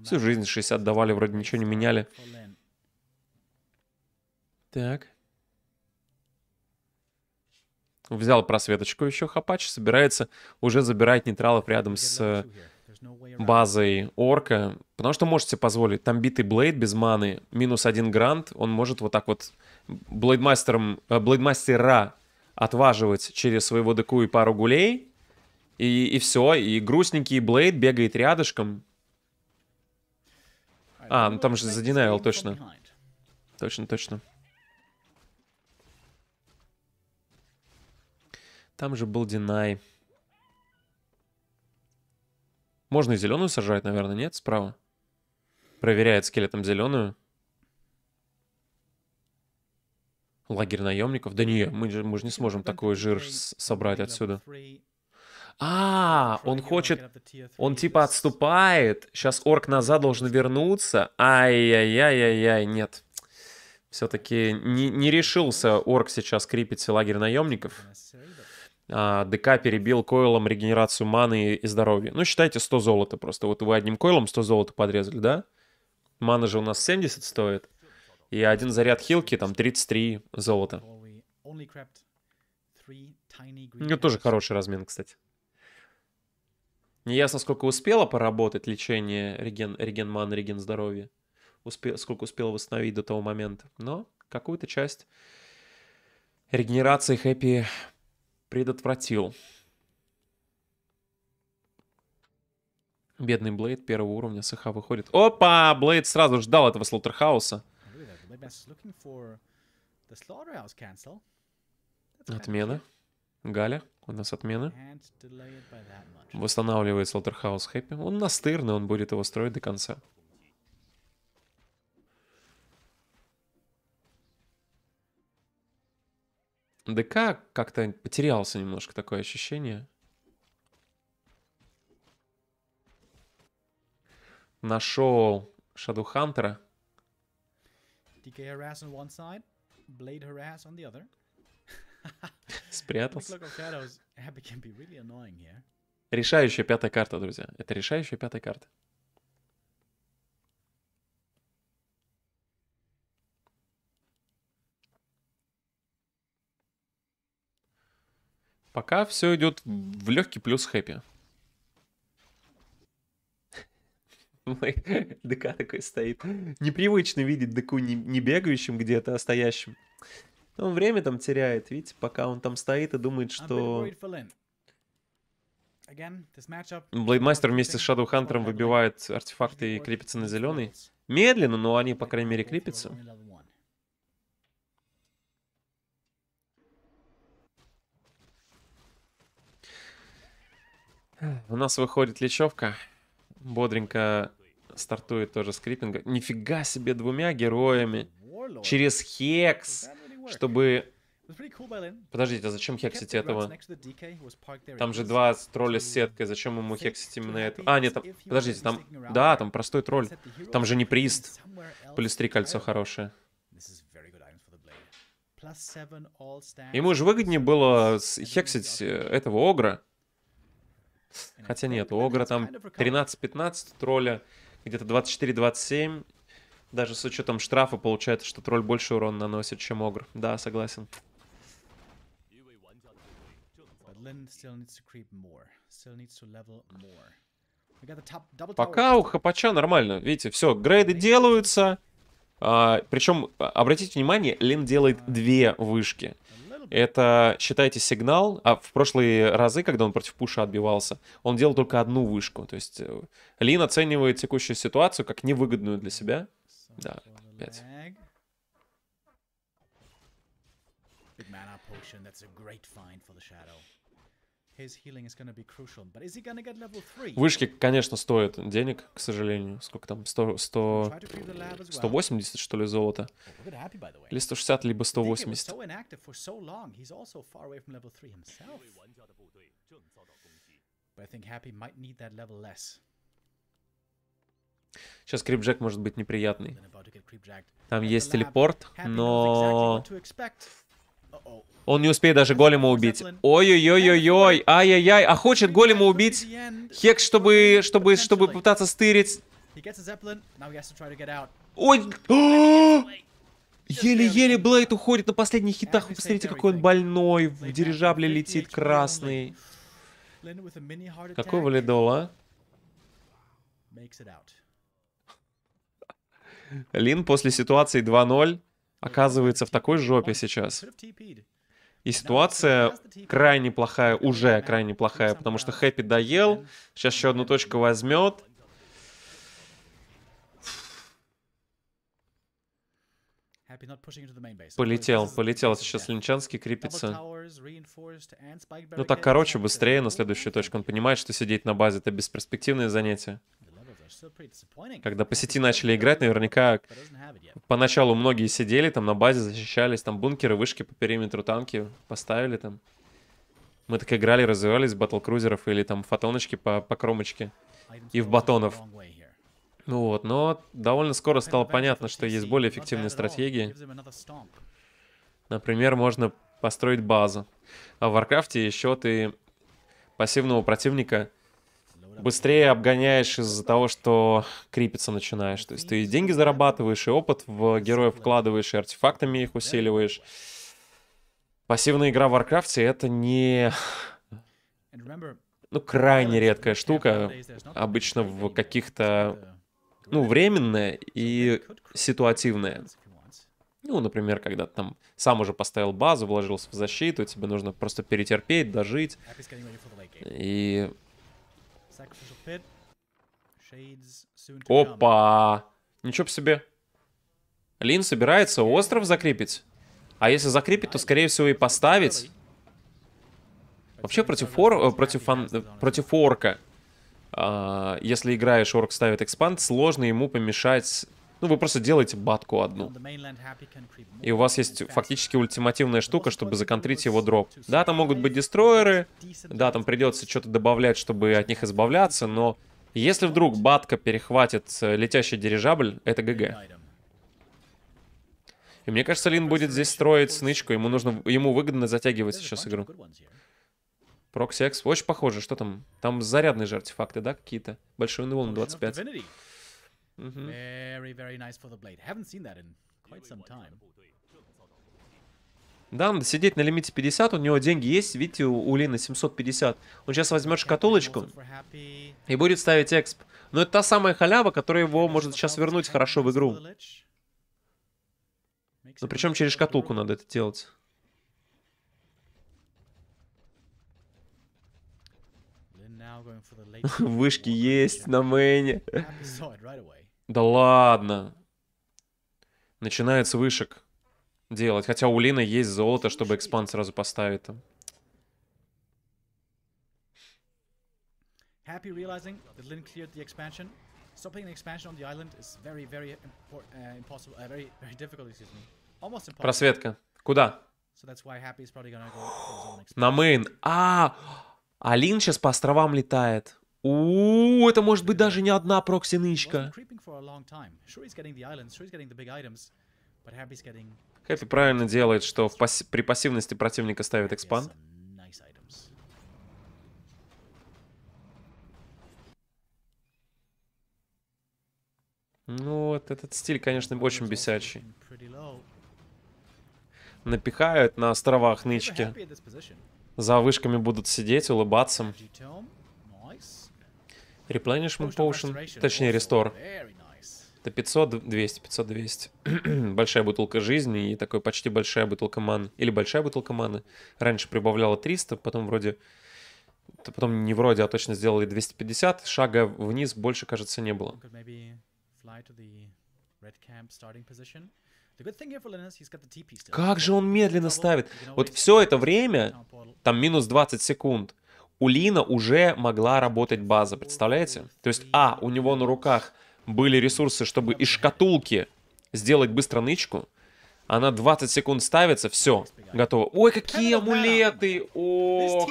A: Всю жизнь 60 давали, вроде ничего не меняли. Так. Взял просветочку еще Хапач, собирается уже забирать нейтралов рядом с базой орка, потому что можете позволить. Там битый Блейд без маны, минус один грант, он может вот так вот Блейдмастером, э, Блейдмастера отваживать через своего деку и пару гулей, и, и все, и грустненький Блейд бегает рядышком. А, ну там же задинавил, точно. Точно, точно. Там же был Динай. Можно и зеленую сажать, наверное, нет, справа? Проверяет скелетом зеленую. Лагерь наемников? Да не, мы же, мы же не сможем такой жир собрать отсюда. А, он хочет... Он типа отступает. Сейчас орк назад должен вернуться. Ай-яй-яй-яй-яй, нет. Все-таки не, не решился орк сейчас крепить лагерь наемников. А, ДК перебил койлом регенерацию маны и здоровья. Ну, считайте 100 золота просто. Вот вы одним койлом 100 золота подрезали, да? Мана же у нас 70 стоит. И один заряд хилки там 33 золота. Ну, тоже хороший размен, кстати. Неясно, сколько успела поработать лечение реген, реген маны, реген здоровья. Успе, сколько успела восстановить до того момента. Но какую-то часть регенерации Хэппи предотвратил. Бедный Блейд первого уровня СХ выходит. Опа! Блейд сразу ждал этого слотерхауса.
B: Oh,
A: отмена. Галя, у нас отмена. Восстанавливает слотерхаус Хэппи. Он настырный, он будет его строить до конца. ДК как-то потерялся немножко такое ощущение. Нашел Шадухантера.
B: DK harass on one side, Blade harass on the other.
A: Спрятался. Решающая пятая карта, друзья. Это решающая пятая карта. Пока все идет в легкий плюс хэппи. Мой ДК такой стоит. Непривычно видеть ДК не, не бегающим где-то, а стоящим. Он время там теряет, видите, пока он там стоит и думает, что... Блейдмастер вместе с Шадоухантером выбивает артефакты и крепится на зеленый. Медленно, но они, по крайней мере, крепятся. У нас выходит лечевка. Бодренько стартует тоже скрипинга. Нифига себе двумя героями. Через Хекс, чтобы... Подождите, а зачем хексить этого? Там же два тролля с сеткой, зачем ему хексить именно это? А, нет, там... Подождите, там... Да, там простой тролль. Там же не прист. Плюс три кольцо хорошее. Ему же выгоднее было хексить э, этого Огра. Хотя нет, у Огра там 13-15 тролля, где-то 24-27. Даже с учетом штрафа получается, что тролль больше урона наносит, чем Огр. Да, согласен. Пока у Хапача нормально. Видите, все, грейды делаются. А, причем, а, обратите внимание, Лин делает две вышки это, считайте, сигнал, а в прошлые разы, когда он против пуша отбивался, он делал только одну вышку. То есть э, Лин оценивает текущую ситуацию как невыгодную для себя. Да, 5. Вышки, конечно, стоят денег, к сожалению. Сколько там? 100, 100, 180, что ли, золота? Или 160, либо 180. Сейчас крипджек может быть неприятный. Там есть телепорт, но он не успеет даже голема убить. Ой-ой-ой-ой-ой. Ай-яй-яй. А хочет голема убить Хекс, чтобы, чтобы, чтобы пытаться стырить. Ой. Еле-еле Блейд уходит на последних хитах. Вы посмотрите, какой он больной. В дирижабле летит красный.
B: Какой валидол,
A: а? Лин после ситуации 2-0 оказывается в такой жопе сейчас. И ситуация крайне плохая, уже крайне плохая, потому что Хэппи доел, сейчас еще одну точку возьмет. Полетел, полетел сейчас Линчанский крепится. Ну так короче, быстрее на следующую точку. Он понимает, что сидеть на базе — это бесперспективное занятие. Когда по сети начали играть, наверняка поначалу многие сидели там на базе, защищались, там бункеры, вышки по периметру, танки поставили там. Мы так играли, развивались батлкрузеров или там фотоночки по, по кромочке и в батонов. Ну вот, но довольно скоро стало понятно, что есть более эффективные стратегии. Например, можно построить базу. А в Варкрафте еще ты пассивного противника быстрее обгоняешь из-за того, что крипиться начинаешь. То есть ты и деньги зарабатываешь, и опыт в героев вкладываешь, и артефактами их усиливаешь. Пассивная игра в Варкрафте — это не... Ну, крайне редкая штука. Обычно в каких-то... Ну, временная и ситуативная. Ну, например, когда ты там сам уже поставил базу, вложился в защиту, тебе нужно просто перетерпеть, дожить. И Опа! Ничего себе. Лин собирается остров закрепить. А если закрепить, то, скорее всего, и поставить. Вообще, против, ор, э, против, фан, э, против орка, а, если играешь, орк ставит экспанд, сложно ему помешать ну, вы просто делаете батку одну. И у вас есть фактически ультимативная штука, чтобы законтрить его дроп. Да, там могут быть дестроеры, да, там придется что-то добавлять, чтобы от них избавляться, но если вдруг батка перехватит э, летящий дирижабль, это ГГ. И мне кажется, Лин будет здесь строить снычку, ему, нужно, ему выгодно затягивать сейчас игру. Проксекс. Очень похоже, что там? Там зарядные же артефакты, да, какие-то? Большой инвол на 25. Mm -hmm.
B: Very, very nice for the blade. Haven't seen that in quite some time.
A: Да, надо сидеть на лимите 50, у него деньги есть, видите, у, у Лины 750. Он сейчас возьмет шкатулочку и будет ставить эксп. Но это та самая халява, которая его может сейчас вернуть хорошо в игру. Но ну, причем через шкатулку надо это делать. Вышки есть на мэне. Да ладно. Начинает с вышек делать. Хотя у Лины есть золото, чтобы экспанд сразу поставить там.
B: Happy realizing that Lin cleared the expansion. Stopping an expansion on the island is very, very uh, impossible, uh, very, very difficult, excuse me. Almost impossible. Просветка. Куда? So that's why Happy is probably gonna go for his
A: own expansion. На мейн. А, Алин сейчас по островам летает. У, это может быть даже не одна проксинычка. Хэппи правильно делает, что в пасс... при пассивности противника ставит экспанд. Ну вот, этот стиль, конечно, очень бесячий. Напихают на островах нычки. За вышками будут сидеть, улыбаться. Replenishment Potion, точнее Restore. Это 500, 200, 500, 200. большая бутылка жизни и такой почти большая бутылка маны. Или большая бутылка маны. Раньше прибавляла 300, потом вроде... Потом не вроде, а точно сделали 250. Шага вниз больше, кажется, не было. Как же он медленно ставит? Вот все это время, там минус 20 секунд, у Лина уже могла работать база, представляете? То есть, а, у него на руках были ресурсы, чтобы из шкатулки сделать быстро нычку. Она 20 секунд ставится, все, готово. Ой, какие амулеты! О,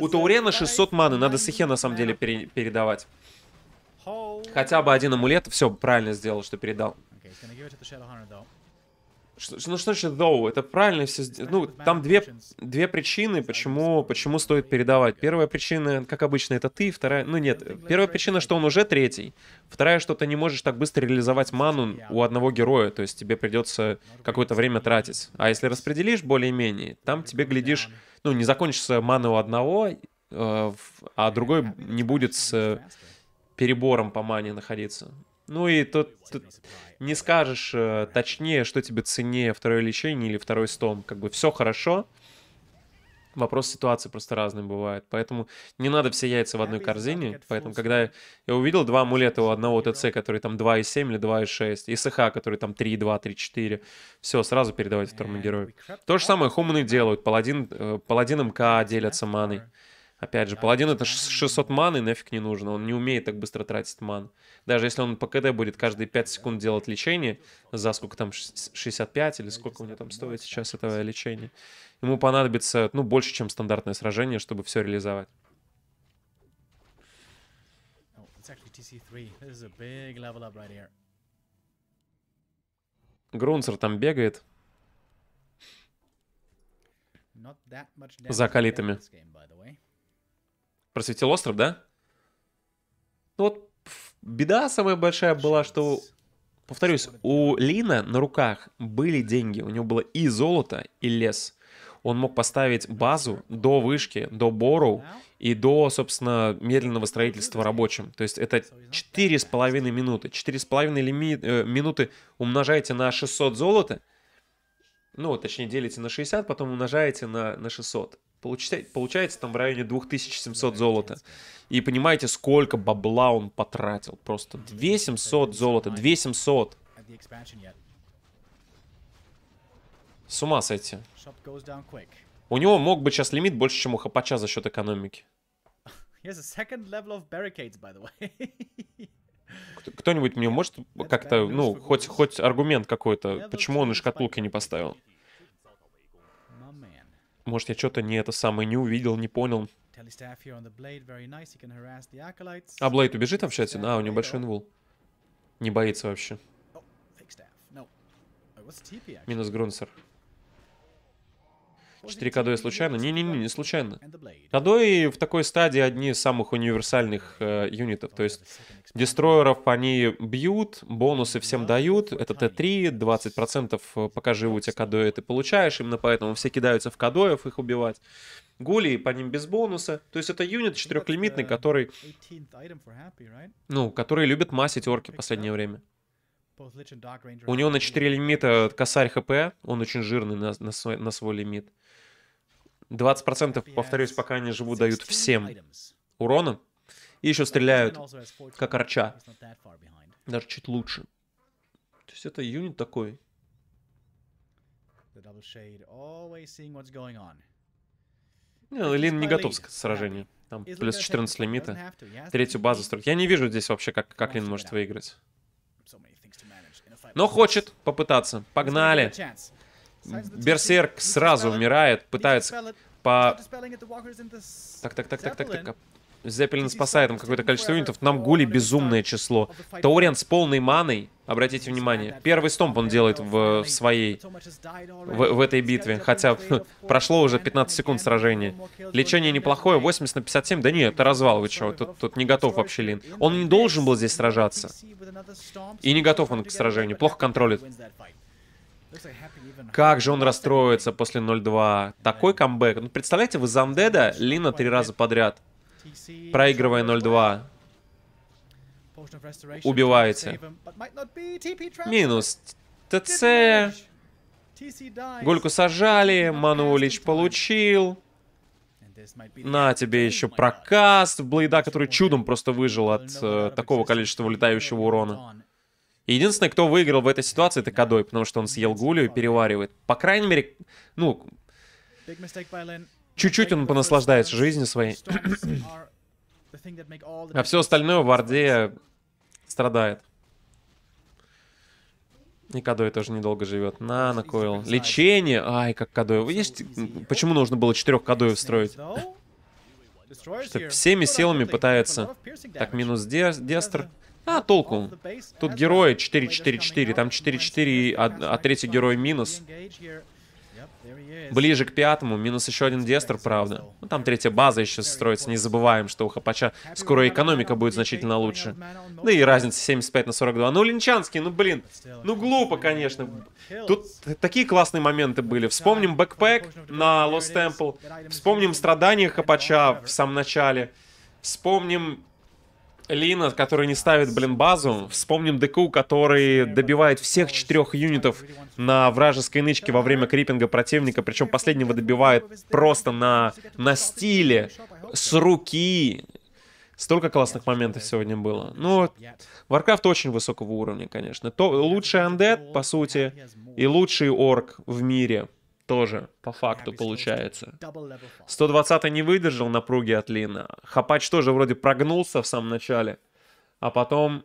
A: у Таурена 600 маны, надо Сахе на самом деле пере передавать. Хотя бы один амулет, все, правильно сделал, что передал. Что, ну что же though? Это правильно все Ну, там две, две причины, почему, почему стоит передавать. Первая причина, как обычно, это ты, вторая... Ну нет, первая причина, что он уже третий. Вторая, что ты не можешь так быстро реализовать ману у одного героя, то есть тебе придется какое-то время тратить. А если распределишь более-менее, там тебе, глядишь, ну, не закончится мана у одного, э, а другой не будет с перебором по мане находиться. Ну и тут, тут не скажешь э, точнее, что тебе ценнее, второе лечение или второй стом. Как бы все хорошо. Вопрос ситуации просто разный бывает. Поэтому не надо все яйца в одной корзине. Поэтому, когда я увидел два амулета у одного ТЦ, который там 2,7 или 2,6, и СХ, который там 3, 2, 3, 4, все, сразу передавайте второму герою. То же самое хуманы делают. Паладин, э, паладин МК делятся маной. Опять же, паладин это 600 маны, нафиг не нужно. Он не умеет так быстро тратить ман. Даже если он по КД будет каждые 5 секунд делать лечение, за сколько там, 65 или сколько у него там стоит сейчас этого лечения, ему понадобится, ну, больше, чем стандартное сражение, чтобы все реализовать. Грунцер там бегает.
B: За калитами
A: просветил остров, да? Ну вот беда самая большая была, что, повторюсь, у Лина на руках были деньги, у него было и золото, и лес. Он мог поставить базу до вышки, до бору и до, собственно, медленного строительства рабочим. То есть это 4,5 минуты. 4,5 лими... Э, минуты умножаете на 600 золота, ну, точнее, делите на 60, потом умножаете на, на 600. Получается, получается там в районе 2700 золота. И понимаете, сколько бабла он потратил. Просто 2700 золота, 2700. А С ума сойти. У него мог бы сейчас лимит больше, чем у Хапача за счет экономики. Кто-нибудь мне может как-то, ну, хоть, хоть аргумент какой-то, почему он и шкатулки не поставил? Может, я что-то не это самое не увидел, не понял.
B: А Блейд убежит там в чате? Да, у него большой
A: инвул. Не боится вообще.
B: Oh, Минус
A: Грунсер. 4 кадои случайно? Не-не-не, не случайно. Кадои в такой стадии одни из самых универсальных э, юнитов. То есть дестройеров они бьют, бонусы всем дают. Это Т3, 20% э, пока живы у тебя кадои ты получаешь. Именно поэтому все кидаются в кадоев их убивать. Гули по ним без бонуса. То есть это юнит четырехлимитный, который... Ну, который любит масить орки в последнее время. У него на 4 лимита косарь хп, он очень жирный на, на, свой, на свой лимит. 20%, повторюсь, пока они живут, дают всем урона. И еще стреляют, как арча. Даже чуть лучше. То есть это юнит такой. Ну, Лин не готов к сражению. Там плюс 14 лимита. Третью базу строить. Я не вижу здесь вообще, как, как Лин может выиграть. Но хочет попытаться. Погнали. Берсерк сразу умирает, пытается по... Так, так, так, так, так, так. Зеппелин спасает нам какое-то количество юнитов. Нам гули безумное число. Таурен с полной маной. Обратите внимание. Первый стомп он делает в, в своей... В, в этой битве. Хотя прошло уже 15 секунд сражения. Лечение неплохое. 80 на 57. Да нет, это развал. Вы чего? Тут, тут не готов вообще Лин. Он не должен был здесь сражаться. И не готов он к сражению. Плохо контролит. Как же он расстроится после 0-2. Такой камбэк. Ну, представляете, вы Зандеда, Лина три раза подряд, проигрывая 0-2,
B: убиваете.
A: Минус ТЦ. Гульку сажали, Манулич получил. На тебе еще прокаст Блейда, который чудом просто выжил от э, такого количества улетающего урона. Единственное, кто выиграл в этой ситуации, это Кадой, потому что он съел гулю и переваривает. По крайней мере, ну, чуть-чуть он понаслаждается жизнью своей. а все остальное в Варде страдает. И Кадой тоже недолго живет. На, на Койл. Лечение. Ай, как Кадой. Вы видишь, почему нужно было четырех Кадоев строить? Что всеми силами пытается. Так, минус Дестер. А, толку? Тут герои 4-4-4, там 4-4, а, а третий герой минус. Ближе к пятому, минус еще один Дестер, правда. Ну, там третья база еще строится, не забываем, что у Хапача скоро экономика будет значительно лучше. Да и разница 75 на 42. Ну, Линчанский, ну, блин, ну, глупо, конечно. Тут такие классные моменты были. Вспомним бэкпэк на Лос Темпл, вспомним страдания Хапача в самом начале, вспомним Лина, который не ставит, блин, базу. Вспомним ДК, который добивает всех четырех юнитов на вражеской нычке во время крипинга противника. Причем последнего добивает просто на, на стиле, с руки. Столько классных моментов сегодня было. Ну, Warcraft очень высокого уровня, конечно. То, лучший Undead, по сути, и лучший орк в мире — тоже по факту получается. 120 не выдержал напруги от Лина. Хапач тоже вроде прогнулся в самом начале, а потом...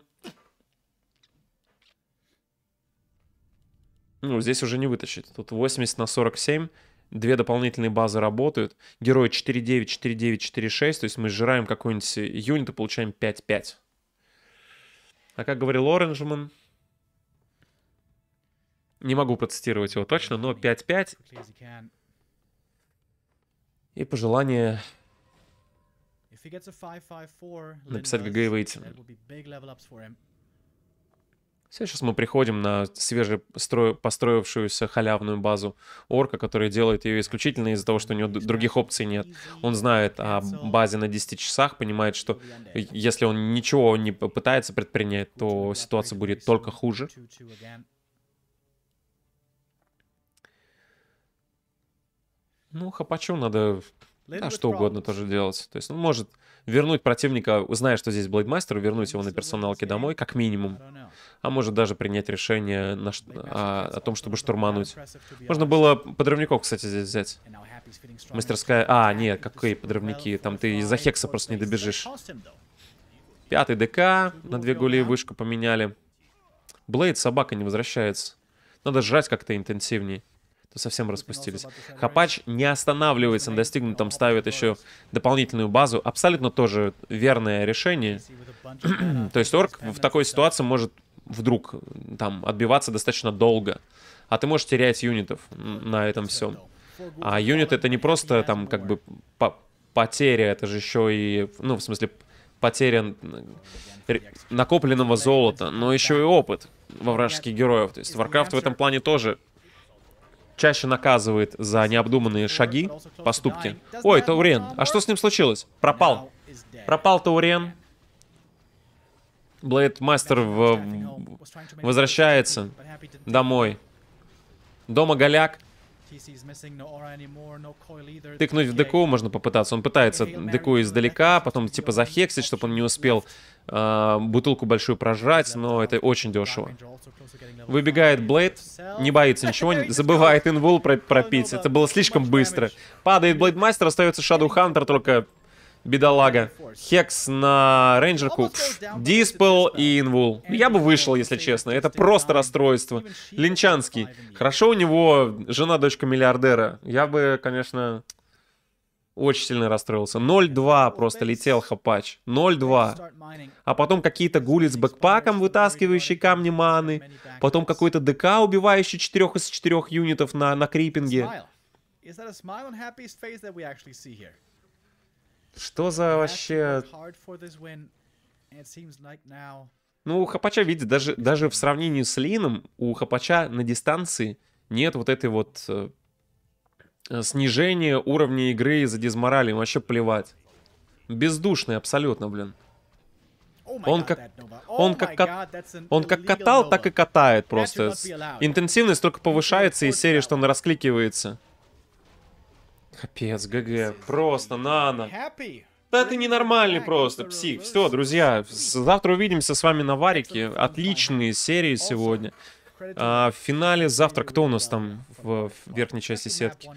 A: Ну, здесь уже не вытащить. Тут 80 на 47. Две дополнительные базы работают. Герой 4-9, 4-9, 4-6. То есть мы сжираем какой-нибудь юнит и получаем 5-5. А как говорил Оранжман, не могу процитировать его точно, но 5-5. И пожелание написать ГГ и выйти. Сейчас мы приходим на свежепостроившуюся халявную базу орка, которая делает ее исключительно из-за того, что у него других опций нет. Он знает о базе на 10 часах, понимает, что если он ничего не попытается предпринять, то ситуация будет только хуже. Ну, хапачу надо да, что угодно тоже делать. То есть он ну, может вернуть противника, зная, что здесь Блейдмастер, вернуть его на персоналке домой, как минимум. А может даже принять решение на, о, а, о том, чтобы штурмануть. Можно было подрывников, кстати, здесь взять. Мастерская... А, нет, какие подрывники? Там ты из-за Хекса просто не добежишь. Пятый ДК, на две гули вышку поменяли. Блейд, собака не возвращается. Надо жрать как-то интенсивнее то совсем распустились. Хапач не останавливается на достигнутом, ставит еще дополнительную базу. Абсолютно тоже верное решение. то есть орк в такой ситуации может вдруг там отбиваться достаточно долго. А ты можешь терять юнитов на этом всем. А юнит это не просто там как бы по потеря, это же еще и, ну, в смысле, потеря накопленного золота, но еще и опыт во вражеских героев. То есть Warcraft в этом плане тоже чаще наказывает за необдуманные шаги, поступки. Ой, Таурен, а что с ним случилось? Пропал. Пропал Таурен. Блейд Мастер в... возвращается домой. Дома голяк. Тыкнуть в ДК можно попытаться. Он пытается ДК издалека, потом типа захексить, чтобы он не успел э, бутылку большую прожрать, но это очень дешево. Выбегает Блейд, не боится ничего, забывает инвул пропить. Ну, ну, это было слишком быстро. Падает Блейдмастер, остается Шадоу Хантер, только бедолага. Хекс на рейнджерку. Пш, диспел и инвул. Я бы вышел, если честно. Это просто расстройство. Линчанский. Хорошо у него жена дочка миллиардера. Я бы, конечно, очень сильно расстроился. 0-2 просто летел хапач. 0-2. А потом какие-то гули с бэкпаком, вытаскивающие камни маны. Потом какой-то ДК, убивающий 4 из 4 юнитов на, на крипинге.
B: Is that a smile on Happy's face that we actually see here?
A: Что за вообще... Ну, у Хапача, видите, даже, даже в сравнении с Лином, у Хапача на дистанции нет вот этой вот э, э снижения уровня игры из-за дизморали. вообще плевать. Бездушный абсолютно, блин. Oh oh он как, он как, он как катал, так и катает просто. Интенсивность только повышается из серии, что он раскликивается. Капец, ГГ, просто Нана. Да ты ненормальный просто, псих. Все, друзья, завтра увидимся с вами на Варике. Отличные серии сегодня. А, в финале завтра кто у нас там в верхней части сетки?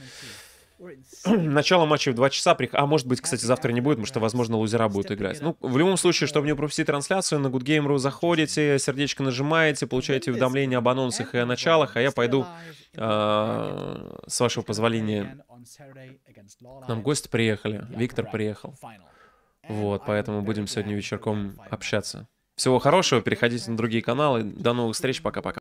A: Начало матча в 2 часа. А может быть, кстати, завтра не будет, потому что, возможно, лузера будут играть. Ну, в любом случае, чтобы не пропустить трансляцию, на Good заходите, сердечко нажимаете, получаете уведомления об анонсах и о началах, а я пойду, а, с вашего позволения, к нам гости приехали, Виктор приехал. Вот, поэтому будем сегодня вечерком общаться. Всего хорошего, переходите на другие каналы. До новых встреч, пока-пока.